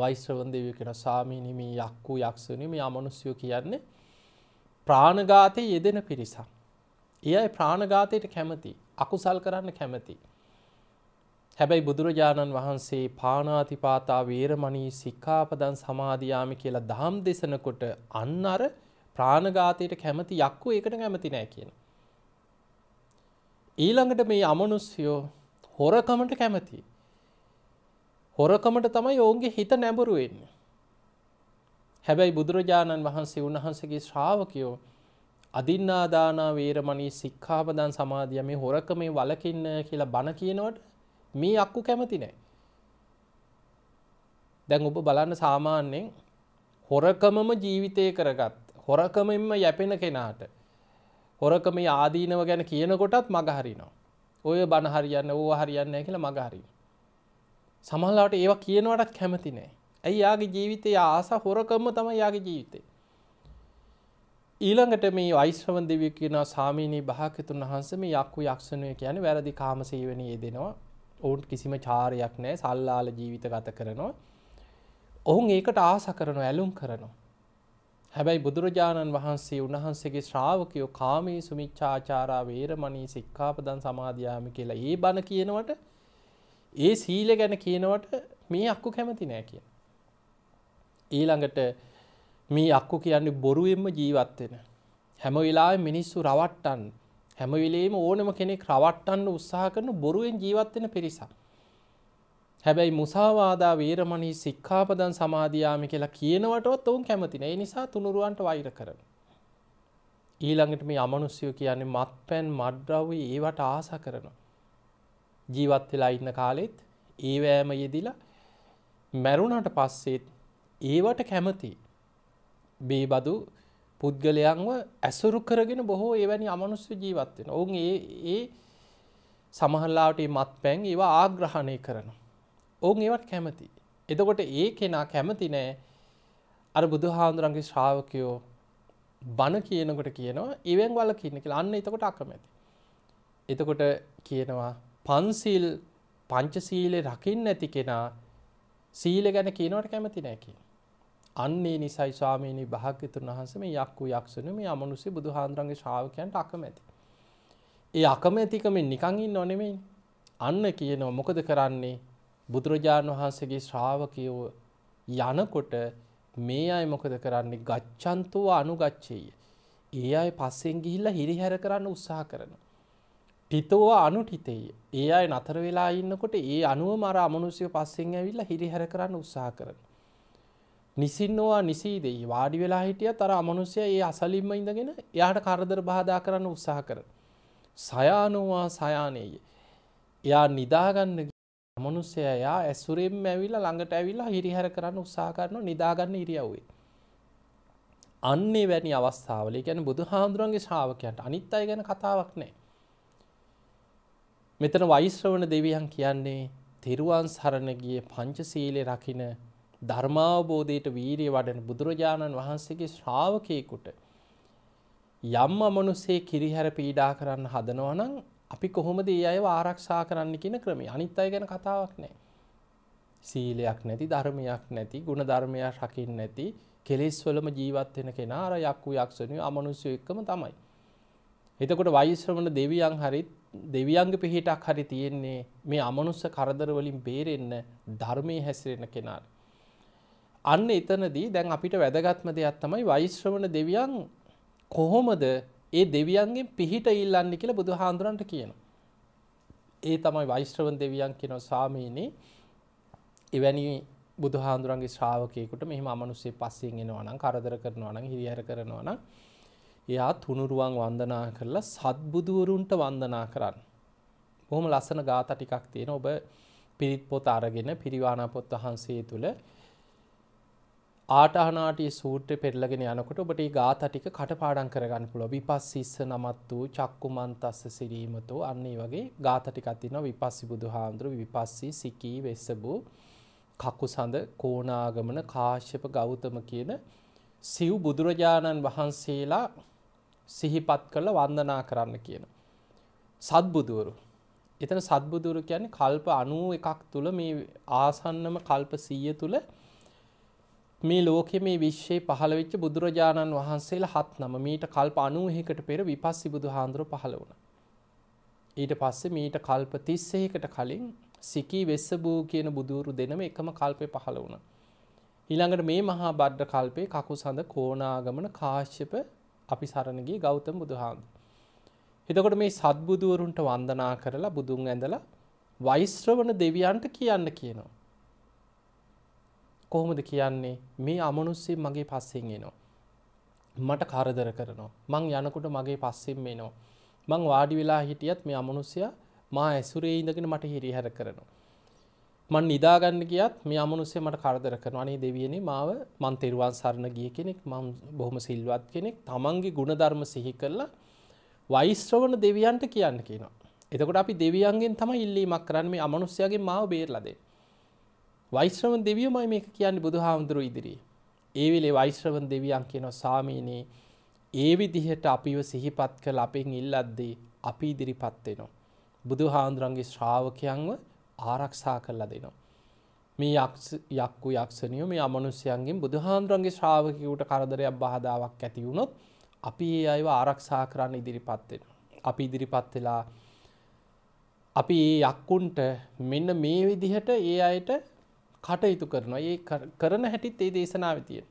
වෛශ්‍රවන් දෙවිය කෙන සාමීනිමී යක්කු යක්ෂණම අමනුස්යෝ කියන්නේ ප්‍රාණගාතය යෙදෙන පිරිසක්. එයයි ප්‍රාණගාතයට කැමති අකුසල් කරන්න කැමති. හැබැයි බුදුරජාණන් වහන්සේ පානාතිපාතා වේරමණී සික්කාපදන් සමාධයාමි කියලා දහම් දෙසනකොට අන්න අර ප්‍රාණඝාතයට කැමති යක්කු ඒකට කැමති නෑ කියන. ඊළඟට මේ අමනුස්යෝ හොරකමට කැමති. හොරකමට තමයි ඔවුන්ගේ හිත නැඹුරුවෙන්න. හැබැයි බුදුරජාණන් වහන්සේ උන්වහන්සගේ ශ්‍රාවකයෝ අදින්නාදානා වේරමණී සික්ඛාපදන් සමාධිය මේ හොරකම මේ වලකින්න කියලා බණ කියනවට මේ අක්කු කැමති නැහැ. දැන් ඔබ බලන්න සාමාන්‍යයෙන් හොරකමම ජීවිතය කරගත් හොරකමෙන්ම යැපෙන කෙනාට හොරකම ආදීනව ගැන කියනකොටත් මගහරිනවා. ඔය බණ හරියන්න ඕව හරියන්න නැහැ කියලා මගහරිනවා. සමහරවිට ඒවා කියනවටත් කැමති නැහැ. ඇයි යාගේ ජීවිතයේ ආස හොරකම තමයි යාගේ ජීවිතේ. ඊළඟට මේ වයිශ්‍රවන් දෙවිය කියනා සාමීනී භාකතුන් වහන්ස මේ යක්කු යක්ෂණය කියන වැරදි කාමසේවනයේ දෙනවා ඔවුන් කිසිම චාරයක් නෑ සල්ලාල ජීවිත ගත කරනවා ඔහුන් ඒකට ආස කරන ඇලුම් කරනවා හැබැයි බුදුරජාණන් වහන්සේ උන්වහන්සේගේ ශ්‍රාවකයෝ කාමී සුමිච්චාචාරා වේරමණී සික්කාපදන් සමාධයාමි කියලා ඒ බණ කියනවට ඒ සීල ගැන කියනවට මේ අක්කු කැමති නෑ කිය ඊළඟට මේ අක්කු කියන්නේ බොරුවෙන්ම ජීවත්වෙන. හැම වෙලා මිනිස්සු රවට්ටන් හැමවිලේම ඕනම කෙනෙක් රවට්ටන්න උත්සාහ කරන බොරුවෙන් ජීවත්වෙන පිරිසා. හැබැයි මුසාවාදා වේරමණී සික්ඛාපදන් සමාධයාමි කියලා කියනවටත් ඔවුන් කැමතින ඒ නිසා තුනුරුවන්ට වෛර කරන. ඊළඟට මේ අමනුස්්‍යය කියන්නේ මත් පැන් මඩ්‍රව් ඒවට ආස කරන. ජීවත් වෙලා ඉන්න කාලෙත් ඒවෑම යෙදිලා මැරුණට පස්සෙත් ඒවට කැමතියි. බේබදු පුද්ගලයන්ව ඇසුරු කරගෙන බොහෝ එවැනි අමනුස්්‍ය ජීවත්වෙන ඔවුන් ඒ ඒ සමහල්ලාට මත් පැන් ඒවා ආග්‍රහණය කරන. ඔවුන් ඒවට කැමති. එතකොට ඒ කෙනා කැමති නෑ අර බුදුහාන්දුරන්ගේ ශ්‍රාවකයෝ බණ කියනකොට කියනවා ඉවෙන් වල කියන්න කියලා අන්න එතකොට අකමැති. එතකොට කියනවා පන්සිල් පංචසීලේ රකින්න ඇති කෙනා සීල ගැන කියනවට කැමති නෑ කියලා. අන්නේ නිසයි ස්වාමීනි භාග්‍යතුන් වහන්සේ මේ යක්කු යක්ෂණ මේ අමනුස්සේ බුදුහාඳුරන්ගේ ශ්‍රාවකයන්ට අකමැති. ඒ අකමැතිකමෙන් නිකන් ඉන්න නෙමෙයි. අන්න කියනවා මොකද කරන්නේ බුදුරජාණන් වහන්සේගේ ශ්‍රාවකයෝ යනකොට මේ අය මොකද කරන්නේ ගච්ඡන්තෝ අනුගච්ඡේය. ඒ අය පස්සෙන් ගිහිල්ලා හිරිහැර කරන්න උත්සාහ කරනවා. පිතෝ අනුටිතේය. ඒ අය නතර වෙලා ඉන්නකොට ඒ අනුව මර අමනුෂ්‍ය පස්සෙන් ඇවිල්ලා හිරිහැර කරන්න උත්සාහ කරනවා. නිසින්නවා නිසීදෙයි වාඩි වෙලා හිටිය තර අමනුස්්‍යය ඒ අසලින්ම ඉඳගෙන එයාට කරදර බාධා කරන්න උත්සාහ කර. සයානවා සයානයේ. එයා නිදාගන්න අමනුස්්‍යයා ඇසුරෙන් ඇවිල්ලා ළඟට ඇවිල්ලා හිරිහැර කරන්න උත්සා කරන නිදාගන්න ඉරියව්වේ. අන්නේ වැනි අවස්ථාවල ගැන බුදු හාමුදුරන්ගේ ශාවකයන්ට අනිත් අයි ගැන කතාවක් නෑ. මෙතන වෛශ්‍රවන දෙවියන් කියන්නේ තෙරුවන් සරණගිය පංචසීලෙ රකින ධර්මාවබෝධයට වීරිය වඩන බුදුරජාණන් වහන්සේගේ ශ්‍රාවකයෙකුට යම් අමනුස්සේ කිරිහැර පීඩා කරන්න හදනවා නම් අපි කොහොමද ඒ අයව ආරක්ෂා කරන්න කියන ක්‍රමේ අනිත් අය ගැන කතාවක් නෑ. සීලයක් නැති ධර්මයක් නැති ගුණ ධර්මයක් රකින් නැති කෙලෙස්වලම ජීවත්වෙන කෙනා අර යක්කු යක්ෂණය අමනුස්සය එක්කම තමයි. එතකොට වයිශ්‍රමණ දෙවියන් හරිත් දෙවියන්ග පිහිටක් හරි තියෙන්නේ මේ අමනුස්ස කරදරවලින් බේරෙන්න ධර්මය හැසිරෙන කෙනාට. අන්න එතනදී දැන් අපිට වැදගත්ම දෙයක් තමයි වෛශ්‍රවණ දෙවියන් කොහොමද ඒ දෙවියන්ගෙන් පිහිට ඉල්ලන්න කියලා බුදුහාඳුරන්ට කියන. ඒ තමයි වෛශ්‍රවන් දෙවියන් කියන සාමීනී එවැනි බුදුහාඳුරන්ගේ ශ්‍රාවකයකුට මෙහිම අමනුස්සේ පස්සෙන් එනවා නම් කරදර කරනවා නම් හිරිහැර කරනවා නම් එයා තුනුරුවන් වන්දනා කරලා සත්බුදුවරුන්ට වන්දනා කරන්න. බොහොම ලස්සන ගාථා ටිකක් තියෙන ඔබ පිරිත් පොත අරගෙන පිරිවානා පොත් වහන්සේ තුල ආටහනාටී සූට්‍ර පෙරලගෙන යනකොට ඔබට ගාත ටික කටපාඩන් කරගන්න පුළ විපස් සිස්ස නමත් වූ චක්කුමන්තස්ස සිරීමතු අන්නේ වගේ ගාත ටිකත්තින විපස්සි බුදු හාමුදුරු විපස්සී සිකී වෙස්සබූ කකු සඳ කෝනාගමන කාශ්‍යප ගෞතම කියන සිව් බුදුරජාණන් වහන්සේලා සිහිපත් කළ වන්දනා කරන්න කියන. සත්බුදුවරු එතන සත්බුදුරු කියන්නේ කල්ප අනුව එකක් තුළ මේ ආසන්නම කල්ප සීය තුළ මේ ලෝකෙ මේ විශ්ෂයේ පහළවෙච්ච බුදුරජාණන් වහන්සේලා හත් නම මීට කල්ප අනුවහකට පෙර විපස්සි බුදු හාන්දුර පහළ වුණ. ඊට පස්සේ මීට කල්ප තිස්සෙහිකට කලින් සිකී වෙස්ස බූ කියන බුදුරු දෙනම එකම කල්පය පහළ වුණ. ඊළඟට මේ මහා බඩ්ඩ කල්පේ කකු සඳ කෝනාගමන කාශ්‍යප අපි සරණගේ ගෞතම බුදුහාන්ද. එතකොට මේ සත්බුදුවරුන්ට වන්දනා කරලා බුදුන් ඇඳලා වෛශ්‍රවන දෙවියන්ට කියන්න කියනවා. කොහොමද කියන්නේ මේ අමනුස්සේ මගේ පස්සෙන් එනවා. මට කරදර කරනවා. මං යනකොට මගේ පස්සෙන් එනවා. මං වාඩි වෙලා හිටියත් මේ අමනුස්සය මා ඇසුරේ ඉඳගෙන මට හිරිහැර කරනවා. මන් නිදාගන්න ගියත් මේ අමනුස්සේ මට කරදර කරනවා. අනේ දෙවියනේ මාව මන් තෙරුවන් සරණ ගිය කෙනෙක්. මම බොහොම සිල්වත් කෙනෙක්. තමන්ගේ ගුණධර්ම සිහි කරලා වෛශ්‍රවණ දෙවියන්ට කියන්න කියනවා. එතකොට අපි දෙවියන්ගෙන් තමයි ඉල්ලීමක් කරන්න මේ අමනුස්සයගේ මාව බේරලා දෙන්න. වෛශ්‍රවන් දෙවියමයි මේක කියන්නේ බුදු හාමුදුරු ඉදිරියේ. ඒ වෙලේ වෛශ්‍රවන් දෙවියන් කියනවා සාමීනේ ඒ විදිහට අපිව සිහිපත් කළ අපෙන් ඉල්ලද්දී අපි ඉදිරිපත් වෙනවා. බුදු හාමුදුරන්ගේ ශ්‍රාවකයන්ව ආරක්ෂා කරලා දෙනවා. මේ යක්කු යක්ෂණියෝ මේ අමනුස්්‍යයන්ගෙන් බුදුහාන්දුරන්ගේ ශ්‍රාවකකුට කරදරයක් බාධාවක් ඇති වුණොත් අපි ඒ අයව ආරක්ෂා කරන්න ඉදිරිපත්වෙන. අපි ඉදිරිපත් වෙලා අපි යක්කුන්ට මෙන්න මේ විදිහට ඒ අයට කටයුතු කරනවා ඒ කරන හැටිත් ඒ දේශනාව තිය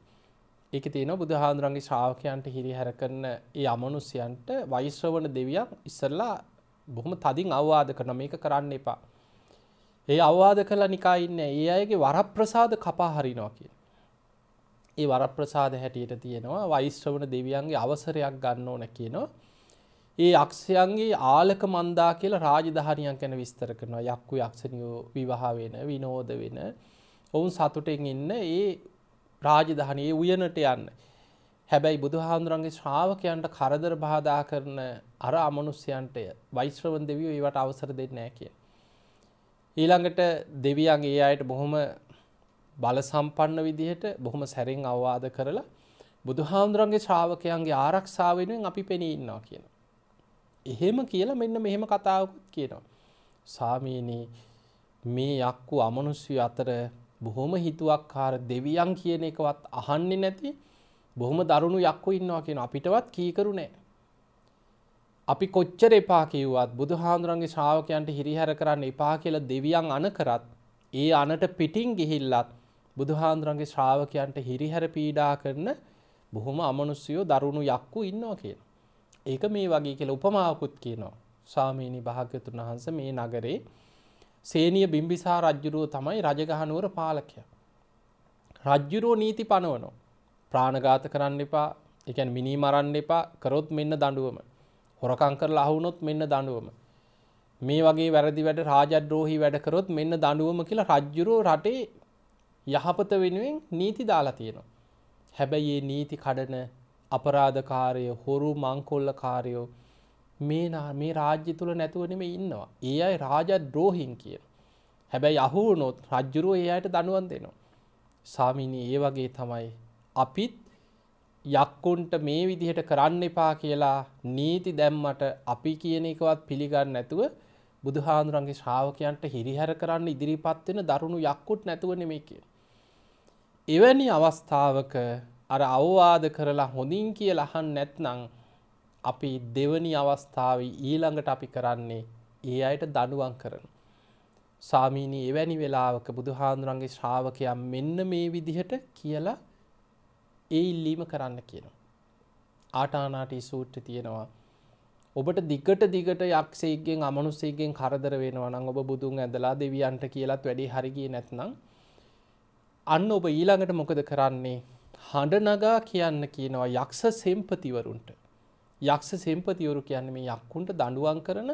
ඒක තියෙන බුදුහාන්දුරන්ගේ ශ්‍රාවකයන්ට හිරි හැර කරන ඒ අමනුස්්‍යයන්ට වෛශ්‍රවන දෙවියක් ඉස්සල්ලා බොහොම තදින් අවවාද කරන මේක කරන්න එපා ඒ අවවාද කලා නිකායින්න ඒ අයගේ වරප්‍රසාද කපා හරිනවා කිය ඒ වරප්‍රසාද හැටියට තියෙනවා වෛශ්‍රවන දෙවියන්ගේ අවසරයක් ගන්න ඕන කියනවා ඒ අක්ෂයන්ගේ ආලක මන්දා කියලා රාජධානයක් ගැන විස්තර කරනවා යක්කු යක්ෂණියෝ විවාහ වෙන විනෝද වෙන ඔවුන් සතුටෙන් ඉන්න ඒ රාජධනයේ උයනට යන්න. හැබැයි බුදුහාන්දුරන්ගේ ශ්‍රාවකයන්ට කරදර බාධා කරන අර අමනුස්්‍යයන්ටය වෛශ්‍රවන් දෙවියෝ ඒවට අවසර දෙන්නෑ කිය. ඊළඟට දෙවියන් ඒ අයට බොහොම බල සම්පන්න විදිහට බොහොම සැරෙන් අවවාද කරලා බුදුහාමුදුරන්ගේ ශ්‍රාවකයන්ගේ ආරක්ෂාවෙනුවෙන් අපි පෙනීන්නවා කියන. එහෙම කියලා මෙන්න මෙහෙම කතාවකුත් කියනවා. සාමීනී මේ යක්කු අමනුස්්‍ය අතර බොහොම හිතුවක්කාර දෙවියන් කියන එකවත් අහන්නේ නැති බොහොම දරුණු යක්කු ඉන්නවා කියන අපිටවත් කීකරු නෑ. අපි කොච්චර එපා කිව්වත් බුදුහාමුදුරන්ගේ ශ්‍රාවකයන්ට හිරිහැර කරන්න එපා කියලා දෙවියන් අන කරත් ඒ අනට පිටින් ගිහිල්ලත් බුදුහාමුදුරන්ගේ ශ්‍රාවකයන්ට හිරිහැර පීඩා කරන බොහොම අමනුස්යෝ දරුණු යක්කු ඉන්නවා කියන. ඒක මේ වගේ කියලා උපමාවකුත් කියනවා. ස්වාමීණි භාග්‍යතුන් වහන්ස මේ නගරේ සේනිය බිම්බිසා රජ්ජුරුව තමයි රජගහනුවර පාලකය. රජ්ජුරුව නීති පනවනෝ. ප්‍රාණඝාත කරන්න එපා එකැන් මිනී මරන්න එපා කරොත් මෙන්න දඩුවම. හොරකං කරලා අහුනොත් මෙන්න දඩුවම. මේ වගේ වැරදි වැඩ රාජද්‍රෝහි වැඩකරොත් මෙන්න දඩුවම කියලා රජ්ජුරුව රටේ යහපත වෙනුවෙන් නීති දාලා තියෙනවා. හැබැයි ඒ නීති කඩන අපරාධකාරය හොරු මංකොල්ල කාරයෝ මේ මේ රාජ්‍ය තුළ නැතුවනම ඉන්නවා. ඒ අයි රාජත් ද්‍රෝහින් කියන. හැබැයි අහුනොත් රජ්ජුරුව ඒ අයට දනුවන් දෙනවා. සාමිනී ඒ වගේ තමයි. අපිත් යක්කුන්ට මේ විදිහට කරන්න එපා කියලා නීති දැම්මට අපි කියන එකවත් පිළිගන්න නැතුව බුදුහාන්දුරන්ගේ ශ්‍රාවකයන්ට හිරිහැර කරන්න ඉදිරිපත් වෙන දරුණු යක්කුත් නැතුව නෙමේ කිය. එවැනි අවස්ථාවක අර අවවාද කරලා හොඳින් කියලා අහන් නැත්නම් අපි දෙවනි අවස්ථාව ඊළඟට අපි කරන්නේ ඒ අයට දඩුවන් කරන. සාමීනී එවැනි වෙලාවක බුදු හාන්දුරන්ගේ ශ්‍රාවකයම් මෙන්න මේ විදිහට කියලා ඒ ඉල්ලීම කරන්න කියනවා. ආටානාටී සූට්‍ර තියෙනවා. ඔබට දිගට දිගට යක්ෂේගෙන් අමනුසේගෙන් කරදර වෙනවා නම් ඔබ බුදුන් ඇඳලා දෙවියන්ට කියලත් වැඩි හරිගිය නැත්නම් අන්න ඔබ ඊළඟට මොකද කරන්නේ හඬ නගා කියන්න කියනවා යක්ෂ සෙම්පතිවරුන්ට යක්ෂ සෙම්පතිවරු කියන්නේ මේ යක්කුන්ට දඬුවම් කරන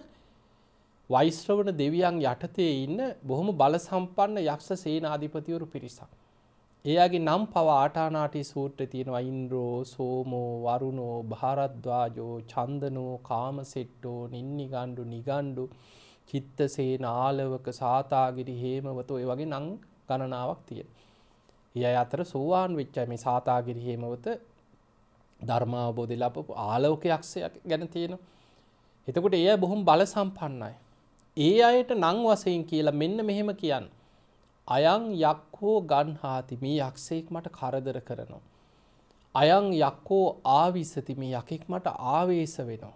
වෛශ්‍රවණ දෙවියන් යටතේ ඉන්න බොහොම බලසම්පන්න යක්ෂ සේනාධිපතිවරු පිරිසක්. එයාගේ නම් පවා ආටානාටි සූත්‍ර තියෙනවා ඉන්ද්‍රෝ සෝමෝ වරුණෝ භාරද්වාජෝ චන්දනෝ කාමසෙට්ටෝ නින්නිගණ්ඩු නිගණ්ඩු චිත්තසේන ආලවක සාතාගිරි හේමවතෝ ඒ වගේ නම් ගණනාවක් තියෙන. ඒ අතර සෝවාන් වෙච්චයි මේ සාතාගිරි හේමවත ධර්මාවබෝධ ලබපු ආලෝකයක්ෂයක් ගැන තියෙන. එතකොට එය බොහොම බල සම්පන්නයි. ඒ අයට නං වසයෙන් කියලා මෙන්න මෙහෙම කියන්න. අයං යක්හෝ ගන්හාති මේ යක්ෂයෙක් මට කරදර කරනවා. අයං යක්කෝ ආවිසති මේ යකෙක් මට ආවේස වෙනවා.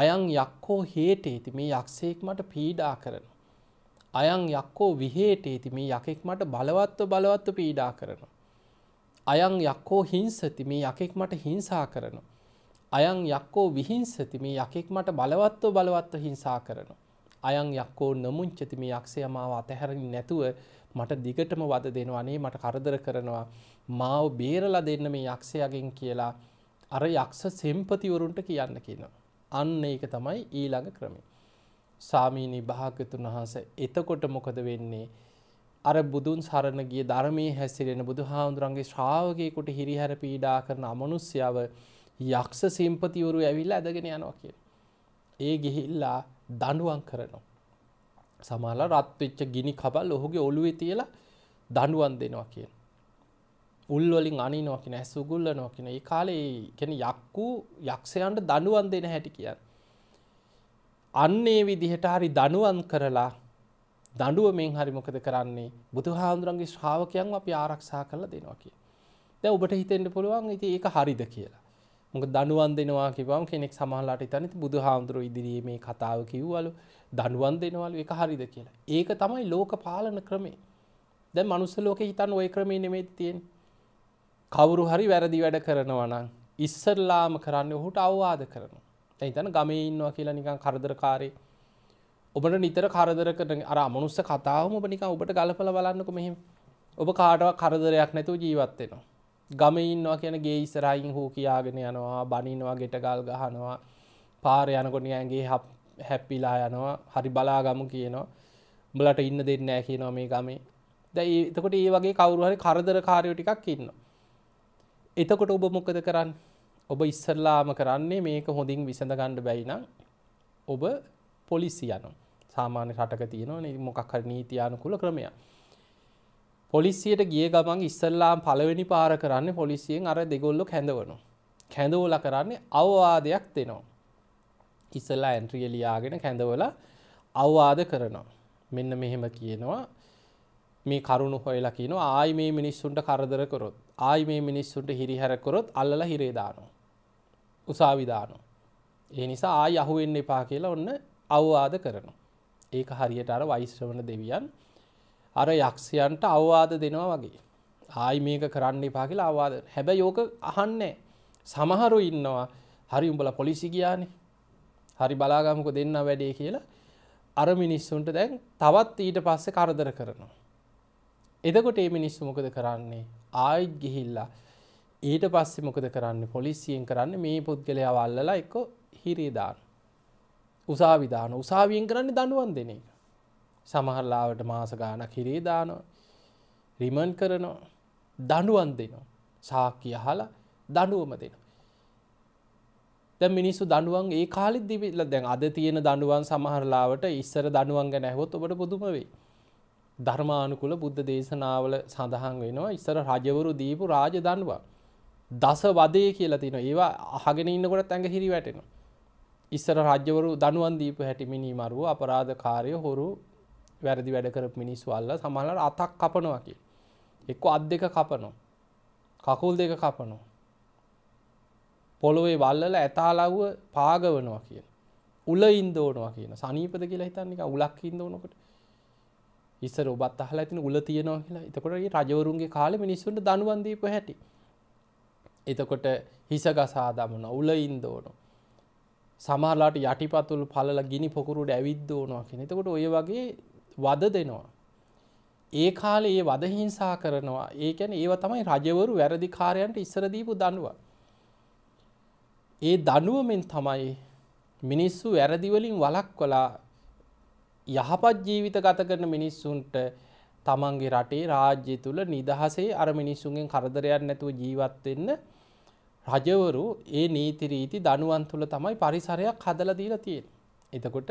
අයං යක්කෝ හේටේති මේ යක්ෂයෙක් මට පීඩා කරනවා. අයං යක්කෝ විහේටේති මේ යකෙක් මට බලවත්ව බලවත්ව පීඩා කරනවා. අයං යක්කෝ හිංසති මේ යකෙක් මට හිංසා කරනවා. අයං යක්කෝ විහිංසති මේ යකෙක් මට බලවත්ව බලවත්ව හිංසා කරනවා. අයං යක්කෝ නමුංචති මේ යක්ෂය මාව අතහැරණි නැතුව මට දිගටම වද දෙනවනේ මට කරදර කරනවා මාව බේරලා දෙන්න මේ යක්ෂයගෙන් කියලා අර යක්ෂ සෙම්පතිවරුන්ට කියන්න කියනවා. අන්න ඒක තමයි ඊළඟ ක්‍රමේ. සාමීනී භාගතුන් වහන්ස එතකොට මොකද වෙන්නේ අර බුදුන් සරණ ගිය ධර්මයේ හැසිරෙන බුදුහාමුදුරන්ගේ ශ්‍රාවකයෙකුට හිරිහැර පීඩා කරන අමනුෂ්‍යව යක්ෂ සිම්පතිවරු ඇවිල්ලා ඇදගෙන යනවා කියන. ඒ ගිහිල්ලා දඬුවම් කරනවා. සමහරලා රත් වෙච්ච ගිනි කබල් ඔහුගේ ඔළුවේ තියලා දඬුවම් දෙනවා කියන. උල් වලින් අනිනවා කියන, ඇස් උගුල්ලනවා කියන. ඒ කාලේ කියන්නේ යක්කු යක්ෂයන්ට දඬුවම් දෙන හැටි කියන්නේ. අන්නේ විදිහට හරි දනුවන් කරලා දඩුවමින් හරි මොකද කරන්නේ බුදු හාමුදුරන්ගේ ශ්‍රාවකයන් අපි ආරක්ෂා කරල දෙනවා කිය. දැ ඔබට හිතෙන්ට පුළුවන් ඉති ඒක හරිද කියලා. මොක දනුවන් දෙනවා කිවම් කෙනෙක් සමහලාට තනති බුදු හාමුදුරුව ඉදිරියේ මේ කතාව කිව්වලු දනුවන් දෙනවලු එක හරිද කියලා. ඒක තමයි ලෝක පාලන ක්‍රමේ. දැ මනුස්ස ලෝක හිතන් ඔය ක්‍රමේ නෙමෙත් තියෙන්. කවුරු හරි වැරදි වැඩ කරනවනම් ඉස්සරලාම කරන්න ඔහුට අවවාද කරනවා. ඇහිතන ගමේ ඉන්නවා කියලා නිකන් කරදරකාරේ ඔබට නිතර කරදර කරන අර අමනුස්ස කතාවම ඔබ නිකන් ඔබට ගලපල බලන්නක මෙහෙම ඔබ කාටවක් කරදරයක් නැතුව ජීවත්වෙනවා. ගම ඉන්නවා කියන ගේ ඉස්සරයින් හෝ කියාගෙන යනවා බනිනවා ගෙටගල් ගහනවා පාර යනකොට ඇගේ හැප්පිලා යනවා හරි බලාගමු කියනවා උඹලට ඉන්න දෙන්න ඇ කියනවා මේ ගමේ දැයි එතකොට ඒ වගේ කවරුහරි කරදර කාරයෝ ටිකක් ඉන්න. එතකොට ඔබ මොකද කරන්න ඔබ ඉස්සරලාම කරන්නේ මේක හොඳින් විසඳ ගණ්ඩ බැයිනම් ඔබ පොලිසි යන සාමාන්‍ය රටක තියෙනවා මොකක්හර නීතියානුකුල ක්‍රමය පොලිසියට ගිය ගමන් ඉස්සල්ලාම් පලවෙනි පාර කරන්න පොලිසියෙන් අර දෙගොල්ලො හැඳවනු හැඳවල කරන්නේ අවවාදයක් දෙනවා ඉස්සල්ලා ඇන්ට්‍රියලියාගෙන හැඳවල අවවාද කරනවා මෙන්න මෙහෙම කියනවා මේ කරුණු හොයලා කියන ආයි මේ මිනිස්සුන්ට කරදර කරොත් ආයි මේ මිනිස්සුන්ට හිරිහැරකොරොත් අල්ල හිරේදානෝ උසාවිධානෝ ඒ නිසා ආය යහුවෙන්න එපා කියලා ඔන්න අවවාද කරනවා. ඒක හරියට අර වයිශ්‍රවන දෙවියන් අර යක්ෂයන්ට අවවාද දෙනවා වගේ. ආයි මේක කරන්න එපා කියලා අවවාද හැබැ යෝක අහන්නේ සමහරු ඉන්නවා හරි උඹල පොලිසි ගියානෙ හරි බලාගමක දෙන්න වැඩේ කියලා අර මිනිස්සුන්ට දැන් තවත් ඊට පස්සේ කරදර කරනවා. එදකොට ඒ මිනිස්සු මොකද කරන්නේ ආයිත් ගිහිල්ලා ඊට පස්සේ මොකද කරන්න පොලිසියෙන් කරන්න මේ පුද්ගලයා වල්ලලා එක්ක හිරිදාන්න. උසාවිධාන උසාවියෙන් කරන්නේ දඩුවන් දෙන එක. සමහරලාවට මාසගාන කිරේ දානවා රිමන් කරනවා දඩුවන් දෙනවා සාක්කිය හලා දඩුවම දෙන. ද මිනිස්සු දඩුවන් ඒ කාලි දිවිල දැන් අද තියෙන දඩුවන් සමහරලාවට ඉස්සර දඩුවන් ගැ නැහොත් ඔබට පුදුම වේ. ධර්මානුකුල බුද්ධ දේශනාවල සඳහන් වෙනවා ඉස්සර රජවරු දීපු රාජ දන්වා. දස වදය කියලා තින ඒවා අහගෙන ඉන්නකොට ඇඟ හිරි වැටෙනවා. ඉස්සර රජ්‍යවරු දනුවන් දීපු හැටි මිනිමරුව අපරාධකාරය හොරු වැරදි වැඩකර මිනිස්සු අල්ල සමහලට අතක් කපනවකි. එක්ක අත් දෙක කපනෝ. කකුල් දෙක කපනෝ. පොළොවේ බල්ලල ඇතාලව්ව පාගවනවා කියන. උල ඉන්දෝනවා කියන සනීපද කියලා හිතන්නේ උලක් ඉදෝනකට ඉස්සර ඔබත් අහලා ඇතින උල තියනවා කියලා එතකොට රජවරුන්ගේ කාල මිනිස්සුන්ට දනුවන්දීපු හැටි. එතකොට හිස ගසා දමන උල ඉන්දෝනෝ සමහරලාට යටිපතුල් පලල ගිනි පොකුරුට ඇවිද්ද ඕනවා කියෙන එතකොට ඔය වගේ වද දෙනවා. ඒ කාලේ ඒ වදහිංසා කරනවා ඒකැන ඒව තමයි රජවරු වැරදිකාරයන්ට ඉස්සරදීපු දනුව. ඒ දනුවමෙන් තමයි මිනිස්සු වැරදිවලින් වලක් කොලා යහපත් ජීවිත ගත කරන මිනිස්සුන්ට තමන්ගේ රටේ රාජ්‍ය තුළ නිදහසේ අර මිනිස්සුන්ගෙන් කරදරයක් නැතුව ජීවත්වෙන්න රජවරු ඒ නීති රීති දනුවන් තුළ තමයි පරිසරයක් හදලා දීලා තියෙන්නේ. එතකොට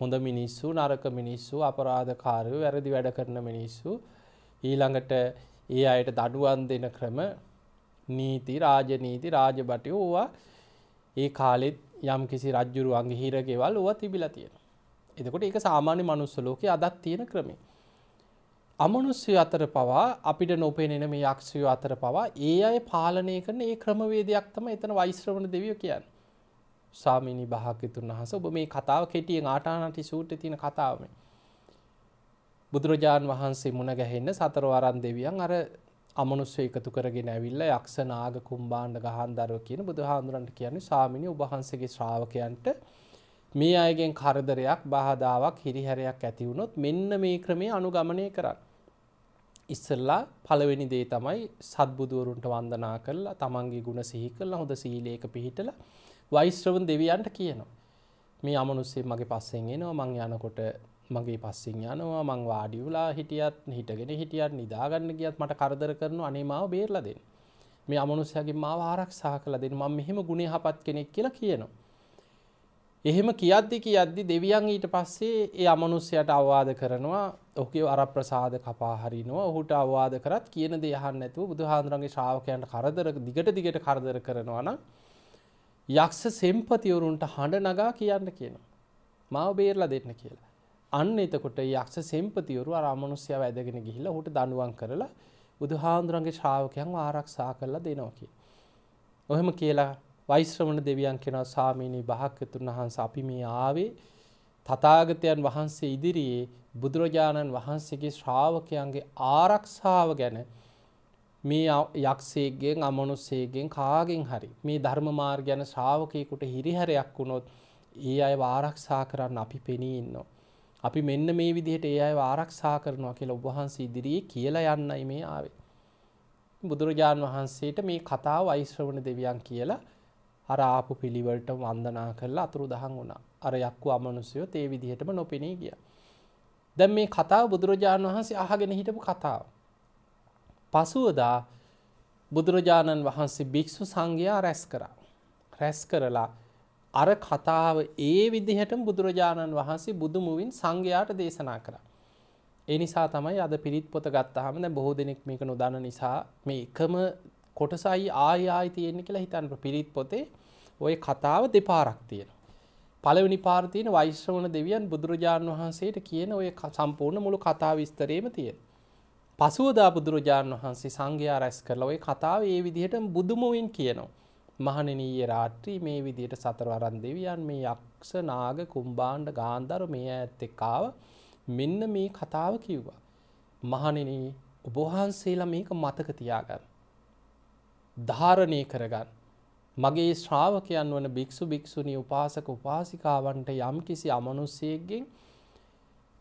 හොඳ මිනිස්සු නරක මිනිස්සු අපරාධකාරයෝ වැරදි වැඩ කරන මිනිස්සු ඊළඟට ඒ අයට දඩුවන් දෙන ක්‍රම නීති රාජනීති රාජබටය ඕවා ඒ කාලෙත් යම් කිසි රජ්ජුරුවන්ගේ හිරගෙවල් ඕවා තිබිලා තියෙන. එතකොට ඒ සාමාන්‍ය මනුස්සලෝක අදත් තියෙන ක්‍රමේ අමනුස්්‍ය අතර පවා අපිට නොපෙනෙන මේ යක්ෂයෝ අතර පවා ඒ අය පාලනය කරන ඒ ක්‍රමවේදයක් තම එතන වෛශ්‍රවණ දෙවියෝ කියන්න. ස්වාමිණි භාකතුන් වහස ඔබ මේ කතාව කෙටිය ආටානටි සූට්ට තියෙන කතාවම. බුදුරජාණන් වහන්සේ මුණ ගැහෙන්න සතරවරන් දෙවියන් අර අමනුස්ස එකතු කරගෙන ඇවිල්ල යක්ෂ නාග කුම්බාණ්ඩ ගහන්දරව කියන බුදුහාන්දුරන්ට කියන්නේ සාමිනි උබහන්සගේ ශ්‍රාවකයන්ට මේ අයගෙන් කරදරයක් බාධාවක් හිරිහැරයක් ඇතිවුණොත් මෙන්න මේ ක්‍රමේ අනුගමනය කරන්න. ඉස්සල්ලා පළවෙනි දේ තමයි සත්බුදුවරුන්ට වන්දනා කරලා තමන්ගේ ගුණ සිහි කරලා හොඳ සීලයක පිහිටල වෛශ්‍රවන් දෙවියන්ට කියනවා. මේ අමනුස්සේ මගේ පස්සෙන් එනවා මං යනකොට මගේ පස්සෙන් යනවා මං වාඩිවුලා හිටියත් හිටගෙන හිටියත් නිදාගන්න ගියත් මට කරදර කරනු අනේ මාව බේරලා දෙන්න. මේ අමනුස්සයගේ මාව ආරක්ෂා කළ දෙන්න මම මෙහෙම ගුණේ හපත් කෙනෙක් කියලා කියනවා. එහෙම කියද්දි කියද්දි දෙවියන් ඊට පස්සේ ඒ අමනුස්සයට අවවාද කරනවා ඔහුගේ අර ප්‍රසාද කපා හරිනවා ඔහුට අවවාද කරත් කියන දේ අහන්න නැතුව බුදුහාඳුරන්ගේ ශ්‍රාවකයන්ට කරදර දිගට දිගට කරදර කරනවා නම් යක්ෂ සෙම්පතිවරුන්ට හඬ නගා කියන්න කියනවා මාව බේරලා දෙන්න කියලා අන්න එතකොට යක්ෂ සෙම්පතිවරු අර අමනුස්සයව ඇදගෙන ගිහිල්ලා ඔහුට දඬුවම් කරලා බුදුහාඳුරන්ගේ ශ්‍රාවකයන් ආරක්ෂා කරලා දෙනවා කියලා. ඔහෙම කියලා වෛශ්‍රවණ දෙවියන් කෙනවා සාමීනී භාක්‍යතුන් වහන්ස අපි මේ ආවේ තතාගතයන් වහන්සේ ඉදිරියේ බුදුරජාණන් වහන්සේගේ ශ්‍රාවකයන්ගේ ආරක්ෂාව ගැන මේ යක්ෂේගෙන් අමනුස්සේගෙන් කාගෙන් හරි මේ ධර්මමාර් ගැන ශ්‍රාවකයකුට හිරිහැරයක් වුණොත් ඒ අය ආරක්ෂා කරන්න අපි පෙනී ඉන්නවා. අපි මෙන්න මේ විදිහට ඒ අය ආරක්ෂා කරනවා කියලා ඔබහන්සේ ඉදිරියේ කියලා යන්නයි මේ ආවේ. බුදුරජාණන් වහන්සේට මේ කතාව අයිශ්‍රවණ දෙවියන් කියලා අර ආපු පිළිවෙලට වන්දනා කරලා අතුරු දහන් වුණා. අර යක්කු අමනුස්සයෝ ඒ විදිහටම නොපෙනී ගියා. දැන් මේ කතාව බුදුරජාණන් වහන්සේ අහගෙන හිටපු කතාව. පසුවදා බුදුරජාණන් වහන්සේ භික්‍ෂු සංඝයා රැස් කරා. රැස් කරලා අර කතාව ඒ විදිහට බුදුරජාණන් වහන්සේ බුදුමුවින් සංඝයාට දේශනා කර. එනිසා තමයි අද පිරිත් පොත ගත්තාහම බොහෝ දෙනෙක් මේක නොදන්න නිසා මේ එකම කොටසයි ආයආයි තියෙන්නේ කියලා හිතන්න පිරිත් පොතේ ඔය කතාව දෙපාරක් තියෙන. පළවෙනි පාර්තියන වෛශ්‍රවන දෙවියන් බුදුරජාණන් වහන්සේට කියන ඔය සම්පූර්ණ මුළු කතා විස්තරේම තියෙන. පසුවදා බුදුරජාණන් වහන්සේ සංඝයා රැස් කරලා ඔය කතාව ඒ විදිහට බුදුමුවින් කියනවා. මහනනීය රාත්‍රී මේ විදියට සතරවරන් දෙවියන් මේ යක්ෂ නාග කුම්බාණ්ඩ ගාන්ධර මේ ඇත් එක්කාව මෙන්න මේ කතාව කිව්වා. මහනනී ඔබහන්සේලා මේක මතක තියාගන්න. ධාරණය කරගන්න. මගේ ශ්‍රාවකයන් වන භික්‍ෂු භික්‍ෂුණී උපාසක උපාසිකාවන්ට යම් කිසි අමනුස්සයගෙන්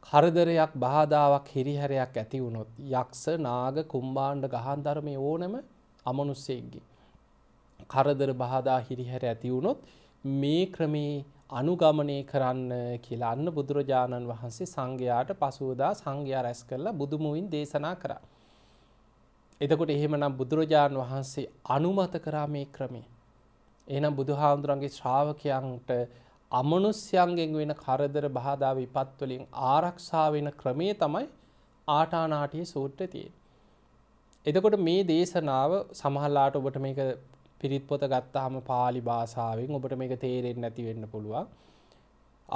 කරදරයක් බාධාවක් හිරිහැරයක් ඇති වුණොත් යක්ෂ නාග කුම්බාණ්ඩ ගහන් ධර්මය ඕනම අමනුස්සයගේ. කරදර බාධා හිරිහැර ඇති වුණොත් මේ ක්‍රමේ අනුගමනය කරන්න කියලා අන්න බුදුරජාණන් වහන්සේ සංඝයාට පසුවදා සංඝයා රැස් කරලා බුදුමුවින් දේශනා කරා. එදකොට එහෙමනම් බුදුරජාණන් වහන්සේ අනුමත කරා මේ ක්‍රමේ. එනම් බුදුහාමුදුරන්ගේ ශ්‍රාවකයන්ට අමනුස්්‍යයන්ගෙන් වෙන කරදර බාධාව විපත්වලින් ආරක්ෂා වෙන ක්‍රමේ තමයි ආටානාටිය සූට්‍ර තියෙන්. එදකොට මේ දේශනාව සමහල්ලාට ඔබට මේක පිරිත් පොත ගත්තාහම පාලි භාෂාවෙන් ඔබට මේක තේරෙන් නැතිවෙන්න පුළුවන්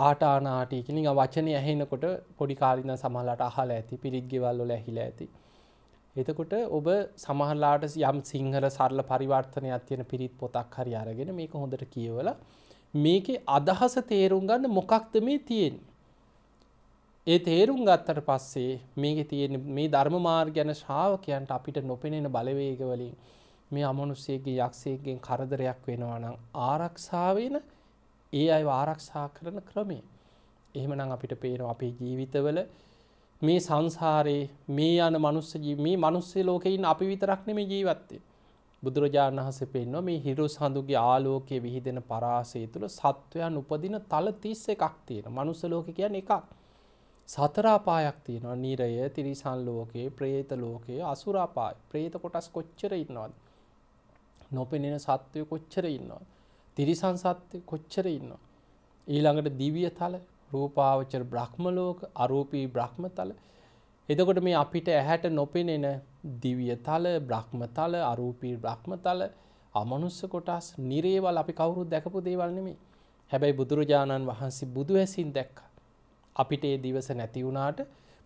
ආටානාටී කිලින් වචනය ඇහෙනකොට පොඩිකාලින සමහලට අහල ඇති පිරිත්ගෙවල්ලොල ඇහිලා ඇති. එතකොට ඔබ සමහලාට යම් සිංහල සරල පරිවර්තනයක් තියෙන පිරිත් පොතක් හරි අරගෙන මේක හොඳට කියවල මේක අදහස තේරුම් ගන්න මොකක්ද මේ තියෙන්. ඒ තේරුම් ගත්තට පස්සේ මේක තියෙන මේ ධර්ම මාර් ගැන ශ්‍රාවකයන්ට අපිට නොපෙනෙන බලවේගවලින් මේ අමනුස්සේගේ යක්ෂයගෙන් කරදරයක් වෙනවා නම් ආරක්ෂාවෙන ඒ අයි ආරක්ෂා කරන ක්‍රමේ. එහෙමනම් අපිට පේනවා අපේ ජීවිතවල මේ සංසාරයේ මේ යන මනුස්සජී මේ මනුස්සේ ලෝකයින් අපි විතරක්නෙම ජීවත්තේ. බුදුරජාණන් වහස පෙන්ව මේ හිරු සඳුගේ ආලෝකය විහිදෙන පරාසේ තුළ සත්වයන් උපදින තල තිස්ස එකක් තියෙන මනුස්සලෝක කියන එකක්. සතරාපායක් තියෙනවා නිරය තිරිසන් ලෝකයේ ප්‍රේත ලෝකයේ අසුරාපාය ප්‍රේත කොටස් කොච්චර ඉන්නවද. නොපෙනෙන සත්වය කොච්චර ඉන්නවා. තිරිසන් සත්‍යය කොච්චර ඉන්නවා. ඊළඟට දිවිය තල රූපාවචර බ්‍රහ්මලෝක අරූපී බ්‍රහ්ම තල එතකොට මේ අපිට ඇහැට නොපෙනෙන දිවිය තල බ්‍රහ්ම තල අරූපී බ්‍රහ්ම තල අමනුස්ස කොටස් නිරේවල් අපි කවුරු දැකපු දේවල් නෙමේ හැබැයි බුදුරජාණන් වහන්සේ බුදු ඇසින් දැක්ක අපිට ඒ දිවස නැති වුණාට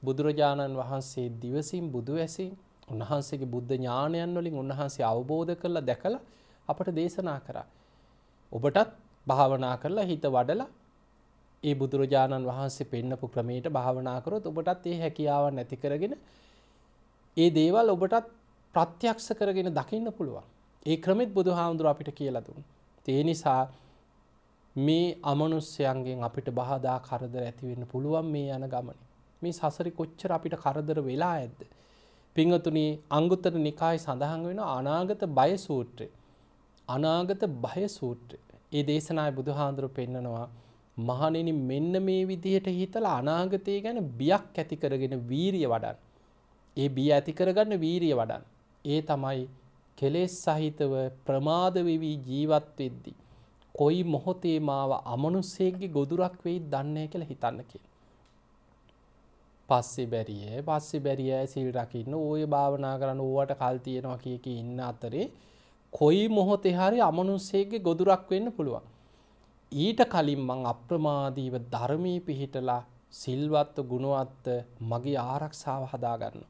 බුදුරජාණන් වහන්සේ දිවසින් බුදු ඇසින් උන්වහන්සේගේ බුද්ධ ඥානයන් වලින් උන්වහන්සේ අවබෝධ කරලා දැකලා අපට දේශනා කරා ඔබටත් භාවනා කරලා හිත වඩලා ඒ බුදුරජාණන් වහන්සේ පෙන්නපු ක්‍රමයට භාවනාකරොත් ඔබටත් ඒ හැකියාව නැති කරගෙන ඒ දේවල් ඔබටත් ප්‍රත්‍යක්ෂ කරගෙන දකින්න පුළුවන් ඒ ක්‍රමෙත් බුදු හාමුදුර අපිට කියලදුන් තිය නිසා මේ අමනුස්්‍යයන්ගෙන් අපිට බාදා කරදර ඇතිවෙන්න පුළුවන් මේ යන ගමන මේ සසරි කොච්චර අපිට කරදර වෙලා ඇද්ද පිංහතුනි අංගුත්තර නිකායි සඳහන් වෙන අනාගත බය සූත්‍රය අනාගත බය සූත්‍රය ඒ දේශනායි බුදුහාන්දුරු පෙන්නනවා මහනෙන මෙන්න මේ විදිහට හිතලා අනාගතය ගැන බියක් ඇති කරගෙන වීරිය වඩන්. ඒ බිය ඇති කරගන්න වීරිය වඩන්. ඒ තමයි කෙලෙස් සහිතව ප්‍රමාදවෙවී ජීවත්වෙද්දි. කොයි මොහොතේ මාව අමනුස්සේගේ ගොදුරක් වෙයි දන්නේ කළ හිතන්න කිය. පස්සෙ බැරිය පස්සෙ බැරිය සිල් රකින්න ඕය භාවනා කරන්න ඕවට කල් තියෙනවා කියක ඉන්න අතරේ කොයි මොහොතේ හරි අමනුස්සේගේ ගොදුරක් වෙන්න පුළුවන්. ඊට කලින් මං අප්‍රමාදීව ධර්මී පිහිටලා සිල්වත්ව ගුණුවත්ත මගේ ආරක්ෂාව හදාගන්න.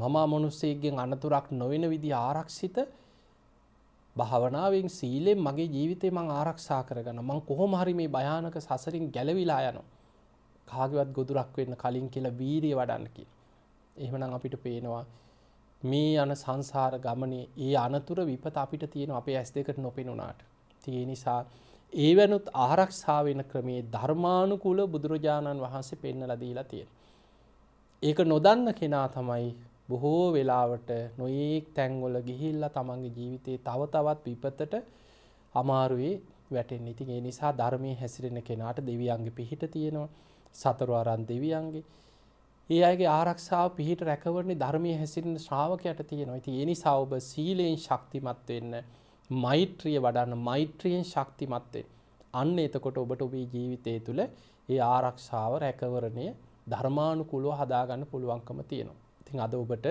මම මොනුස්සේගෙන් අනතුරක් නොවෙන විදි ආරක්ෂිත භාවනාවෙන් සීලෙන් මගේ ජීවිතය මං ආරක්ෂා කරගන්න මං කොහොම හරි මේ භයානක සසරින් ගැලවිලා යනු. කාගවත් ගොදුරක් වෙන්න කලින් කියලා වීරිය වඩන්න කිය. එහෙමනම් අපිට පේනවා මේ යන සංසාර ගමනේ ඒ අනතුර විපත අපිට තියෙන අපේ ඇස් දෙකට නොපෙනුනාට. තිය නිසා ඒවැනුත් ආරක්ෂා වෙන ක්‍රමේ ධර්මානුකූල බුදුරජාණන් වහන්සේ පෙන්නලා දීලා තියෙන. ඒක නොදන්න කෙනා තමයි බොහෝ වෙලාවට නොයෙක් තැන්ගොල ගිහිල්ලා තමන්ගේ ජීවිතයේ තව තවත් විපතට අමාරුවේ වැටෙන් ඉතින් ඒ නිසා ධර්මය හැසිරෙන කෙනාට දෙවියන්ගේ පිහිට තියෙනවා සතරු අරන් දෙවියන්ගේ ඒ අගේ ආරක්ෂාව පිහිට රැකවරණ ධර්මය හැසිරෙන ශ්‍රාවකයට තියෙනවා ඇති ඒ නිසා ඔබ සීලයෙන් ශක්තිමත් වෙන්න මෛත්‍රිය වඩන්න මෛත්‍රියෙන් ශක්තිමත්වේ. අන්න එතකොට ඔබට ඔබේ ජීවිතය තුළ ඒ ආරක්ෂාව රැකවරණය ධර්මානුකුලුව හදාගන්න පුළුවන්කම තියෙනවා. ඉතින් අද ඔබට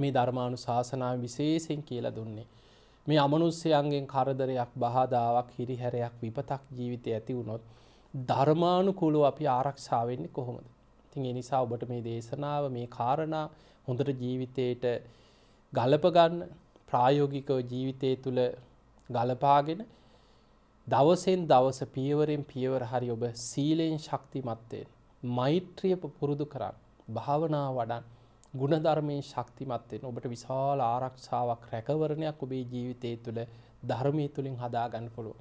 මේ ධර්මානු ශාසනාව විශේෂෙන් කියලා දුන්නේ. මේ අමනුස්සයන්ගෙන් කරදරයක් බාධාවක් හිරිහැරයක් විපතක් ජීවිතය ඇති වුණොත් ධර්මානුකුලු අපි ආරක්ෂාවෙන්නේ කොහොමද. ඉතින් එනිසා ඔබට මේ දේශනාව මේ කාරණා හොඳට ජීවිතයට ගලපගන්න ප්‍රායෝගිකව ජීවිතය තුළ ගලපාගෙන දවසෙන් දවස පියවරෙන් පියවර හරි ඔබ සීලයෙන් ශක්තිමත්වයෙන් මෛත්‍රිය පුරුදු කරන්න භාවනා වඩන් ගුණධර්මයෙන් ශක්තිමත්වයෙන් ඔබට විශාල ආරක්ෂාවක් රැකවරණයක් ඔබේ ජීවිතය තුළ ධර්මය තුළින් හදාගන්න පුළුව.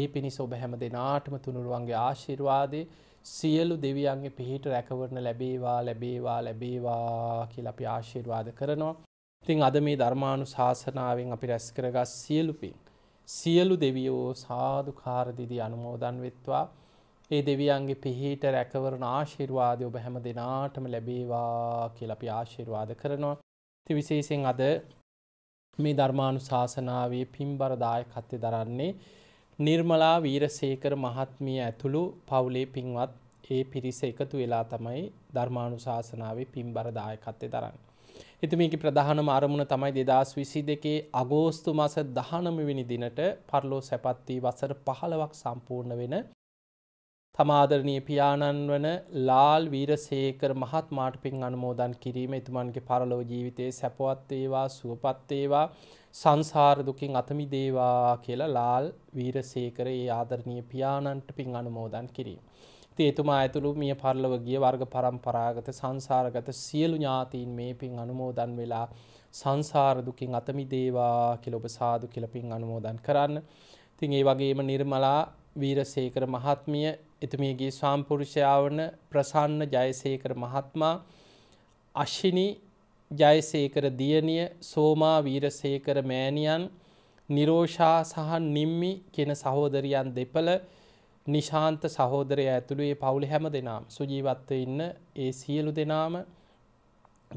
ඒ පිණිස ඔබ හැම දෙනාටම තුනුරුවන්ගේ ආශිර්වාදය සියලු දෙවියන්ගේ පිහිට රැකවරණ ලැබේවා ලැබේවා ලැබේවා කියල අපි ආශිර්වාද කරනවා. ඉතින් අද මේ ධර්මාණු ශාසනාවෙන් අපි රැස් කරගස් සියලුපින්. සියලු දෙවියෝ සාධකාරදිදි අනුමෝදන් වෙත්වා ඒ දෙවියන්ගේ පිහිට රැකවරණ ආශිර්වාදය ඔබ හැම දෙනාටම ලැබේවා කියල අපි ආශිර්වාද කරනවා. ති විශේසිෙන් අද මේ ධර්මාණු ශාසනාවේ පින්බරදායකත්ය දරන්නේ නිර්මලා වීරසේකර මහත්මිය ඇතුළු පවුලේ පින්වත් ඒ පිරිස එකතු වෙලා තමයි ධර්මාණු ශාසනාවේ පින්බරදායකත්ය දරන්න. එතුමීගේ ප්‍රධානම අරමුණ තමයි දෙදස් විසි දෙකේ අගෝස්තු මස දහනමවිනි දිනට පරලෝ සැපත්වී වසර පහළවක් සම්පූර්ණ වෙන තමාදරණය පියාණන් වන ලාල් වීර සේකර මහත් මාට පින් අනමෝදන් කිරීම එතුමන්ගේ පරලෝ ජීවිතයේ සැපවත්වේවා සුවපත්තේවා සංසාරදුකින් අතමිදේවා කියලා ලාල් වීර සේකර ඒ ආදරණය පියාණන්ට පින් අනුමෝදන් කිරීම. තේතුමා ඇතුළු මිය පරලව ගිය වර්ග පරම්පරාගත සංසාරගත සියලු ඥාතීන් මේ පින් අනුමෝදන් වෙලා සංසාරදුකින් අතමි දේවා කිලොබ සාදු කියලපින් අනුමෝදන් කරන්න. තින් ඒ වගේම නිර්මලා වීරසේකර මහත්මිය එතුමියගේ ස්වාම්පුරුෂයාවන ප්‍රසන්න ජයසේකර මහත්මා අශ්ෂිනි ජයසේකර දියනිය සෝමා වීරසේකර මෑණියන් නිරෝෂා සහ නිම්මි කෙන සහෝදරියන් දෙපළ නිශාන්ත සහෝදරය ඇතුළු ඒ පවුලි හැම දෙනාම සුජීවත්ව ඉන්න ඒ සියලු දෙනාම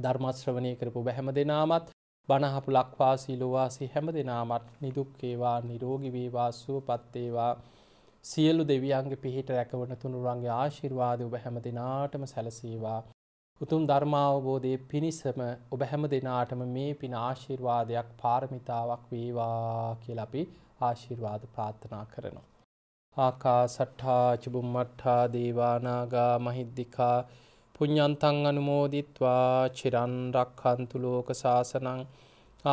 ධර්මශ්‍රවනය කරපු බැහැම දෙනාමත් බණහපු ලක්වාසී ලොවාසි හැම දෙනාමත් නිදුක්කේවා නිරෝගිවේවා සුවපත්තේවා සියලු දෙවියන්ගේ පිහිට රැකවන තුනුරන්ගේ ආශිර්වාද ඔබ හැම දෙනාටම සැලසීවා. උතුම් ධර්මාවබෝධය පිණිසම ඔබ හැම දෙනාටම මේ පින ආශිර්වාදයක් පාරමිතාවක් වේවා කියලපි ආශිර්වාද ප්‍රාර්ථනා කරනවා. ආකාසට්ඨා චුබුම්මට්ඨා දේවානාගා මහිද්దికා පුඤ්ඤන්තං අනුමෝදිත්වා චිරන් රක්ඛන්තු ලෝක සාසනං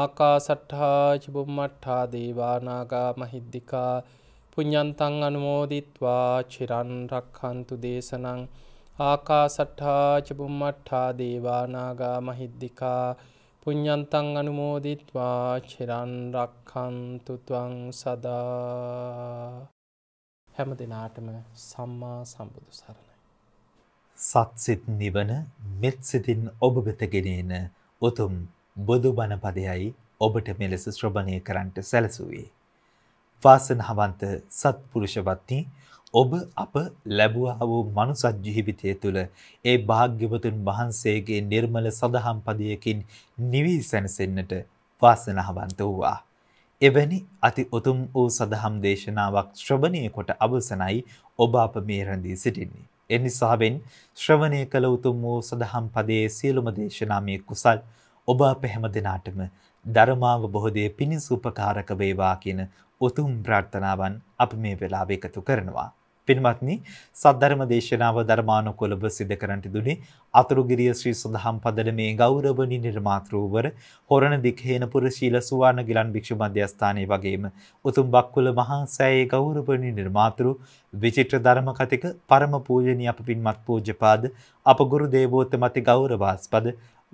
ආකාසට්ඨා චුබුම්මට්ඨා දේවානාගා මහිද්దికා පුඤ්ඤන්තං අනුමෝදිත්වා චිරන් රක්ඛන්තු දේශනං ආකාසට්ඨා චුබුම්මට්ඨා දේවානාගා මහිද්దికා පුඤ්ඤන්තං අනුමෝදිත්වා චිරන් රක්ඛන්තු ත්වං සදා හැම දෙනාටම සම්මා සම්බුදු සරණයි. සත්සිත් නිවන මෙත්සිතින් ඔබ වෙතගෙනන උතුම් බුදු බණපදයයි ඔබට මෙලෙස ශ්‍රභණය කරන්නට සැලසුවේ. වාසන හවන්ත සත්පුරුෂවත්ති ඔබ අප ලැබුවා වූ මනුසත් ජීවිතය තුළ ඒ භාග්‍යවතුන් වහන්සේගේ නිර්මල සදහම් පදයකින් නිවී සැනසෙන්නට වාසනාවන්ත වූවා. එවැනි අති උතුම් වූ සදහම් දේශනාවක් ශ්‍රවණය කොට අවසනයි ඔබ අප මේ රැඳී සිටින්නේ. එනිසාවෙන් ශ්‍රවණය කළ උතුම් වූ සදහම් පදයේ සියලුම දේශනාමය කුසල් ඔබ අප හැම දෙනාටම ධර්මාව බොහෝදේ පිණිස උපකාරක වේවා කියන උතුම් ප්‍රාර්ථනාවන් අප මේ වෙලාව එකතු කරනවා. පින්වත්නි සද්ධර්ම දේශනාව ධර්මානුකූලව සිදු කරන්නට දුනි අතුරුගිරිය ශ්‍රී සදහම් පදනමේ ගෞරවණීය නිර්මාතෘවර හොරණ දිඛේනපුර ශීල සුවාන ගිලන් භික්ෂු මධ්‍යස්ථානයේ වගේම උතුම් බක්කුල මහා සෑයේ ගෞරවණීය නිර්මාතෘ විචිත්‍ර ධර්ම කතික පරම පූජනීය අප පින්වත් පූජ්‍යපාද අප ගුරු දේවෝත්තමති ගෞරවාස්පද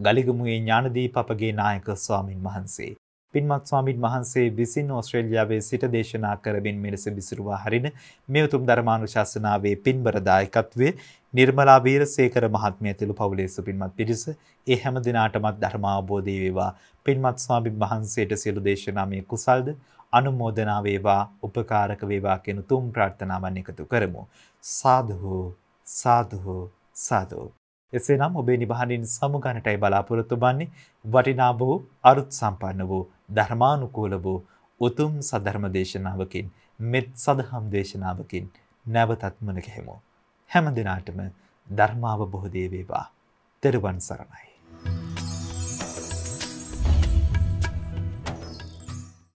ගලිගමුවේ ඥානදීප අපගේ නායක ස්වාමින් වහන්සේ පින්වත් ස්වාමින් වහන්සේ විසින් ඕස්ට්‍රේලියාවේ සිට දේශනා කරමින් මෙලෙස විසිරුවා හරින මේ උතුම් ධර්මානුශාසනාවේ පින්බර දායකත්වයේ නිර්මලා වීරසේකර මහත්මිය ඇතුළු පවුලේ සුපින්වත් පිරිස ඒ හැම දිනාටමත් ධර්ම අවබෝධය වේවා පින්වත් ස්වාමින් වහන්සේට සියලු දේශනා මේ කුසල්ද අනුමෝදනා වේවා උපකාරක වේවා කියන උතුම් ප්‍රාර්ථනාවන් එකතු කරමු සාදු සාදු සාදු එසේනම් ඔබේ නිබහනින් සමුගණටයි බලාපොරොත්තු වන්නේ වටිනා වූ අරුත් සම්පන්න වූ ධර්මානුකූල වූ උතුම් සධර්ම දේශනාවකින් මෙත් සදහම් දේශනාවකින් නැවතත් මුණ ගැහෙමු. හැම දිනාටම ධර්මාවබෝධය වේවා. තෙරුවන් සරණයි.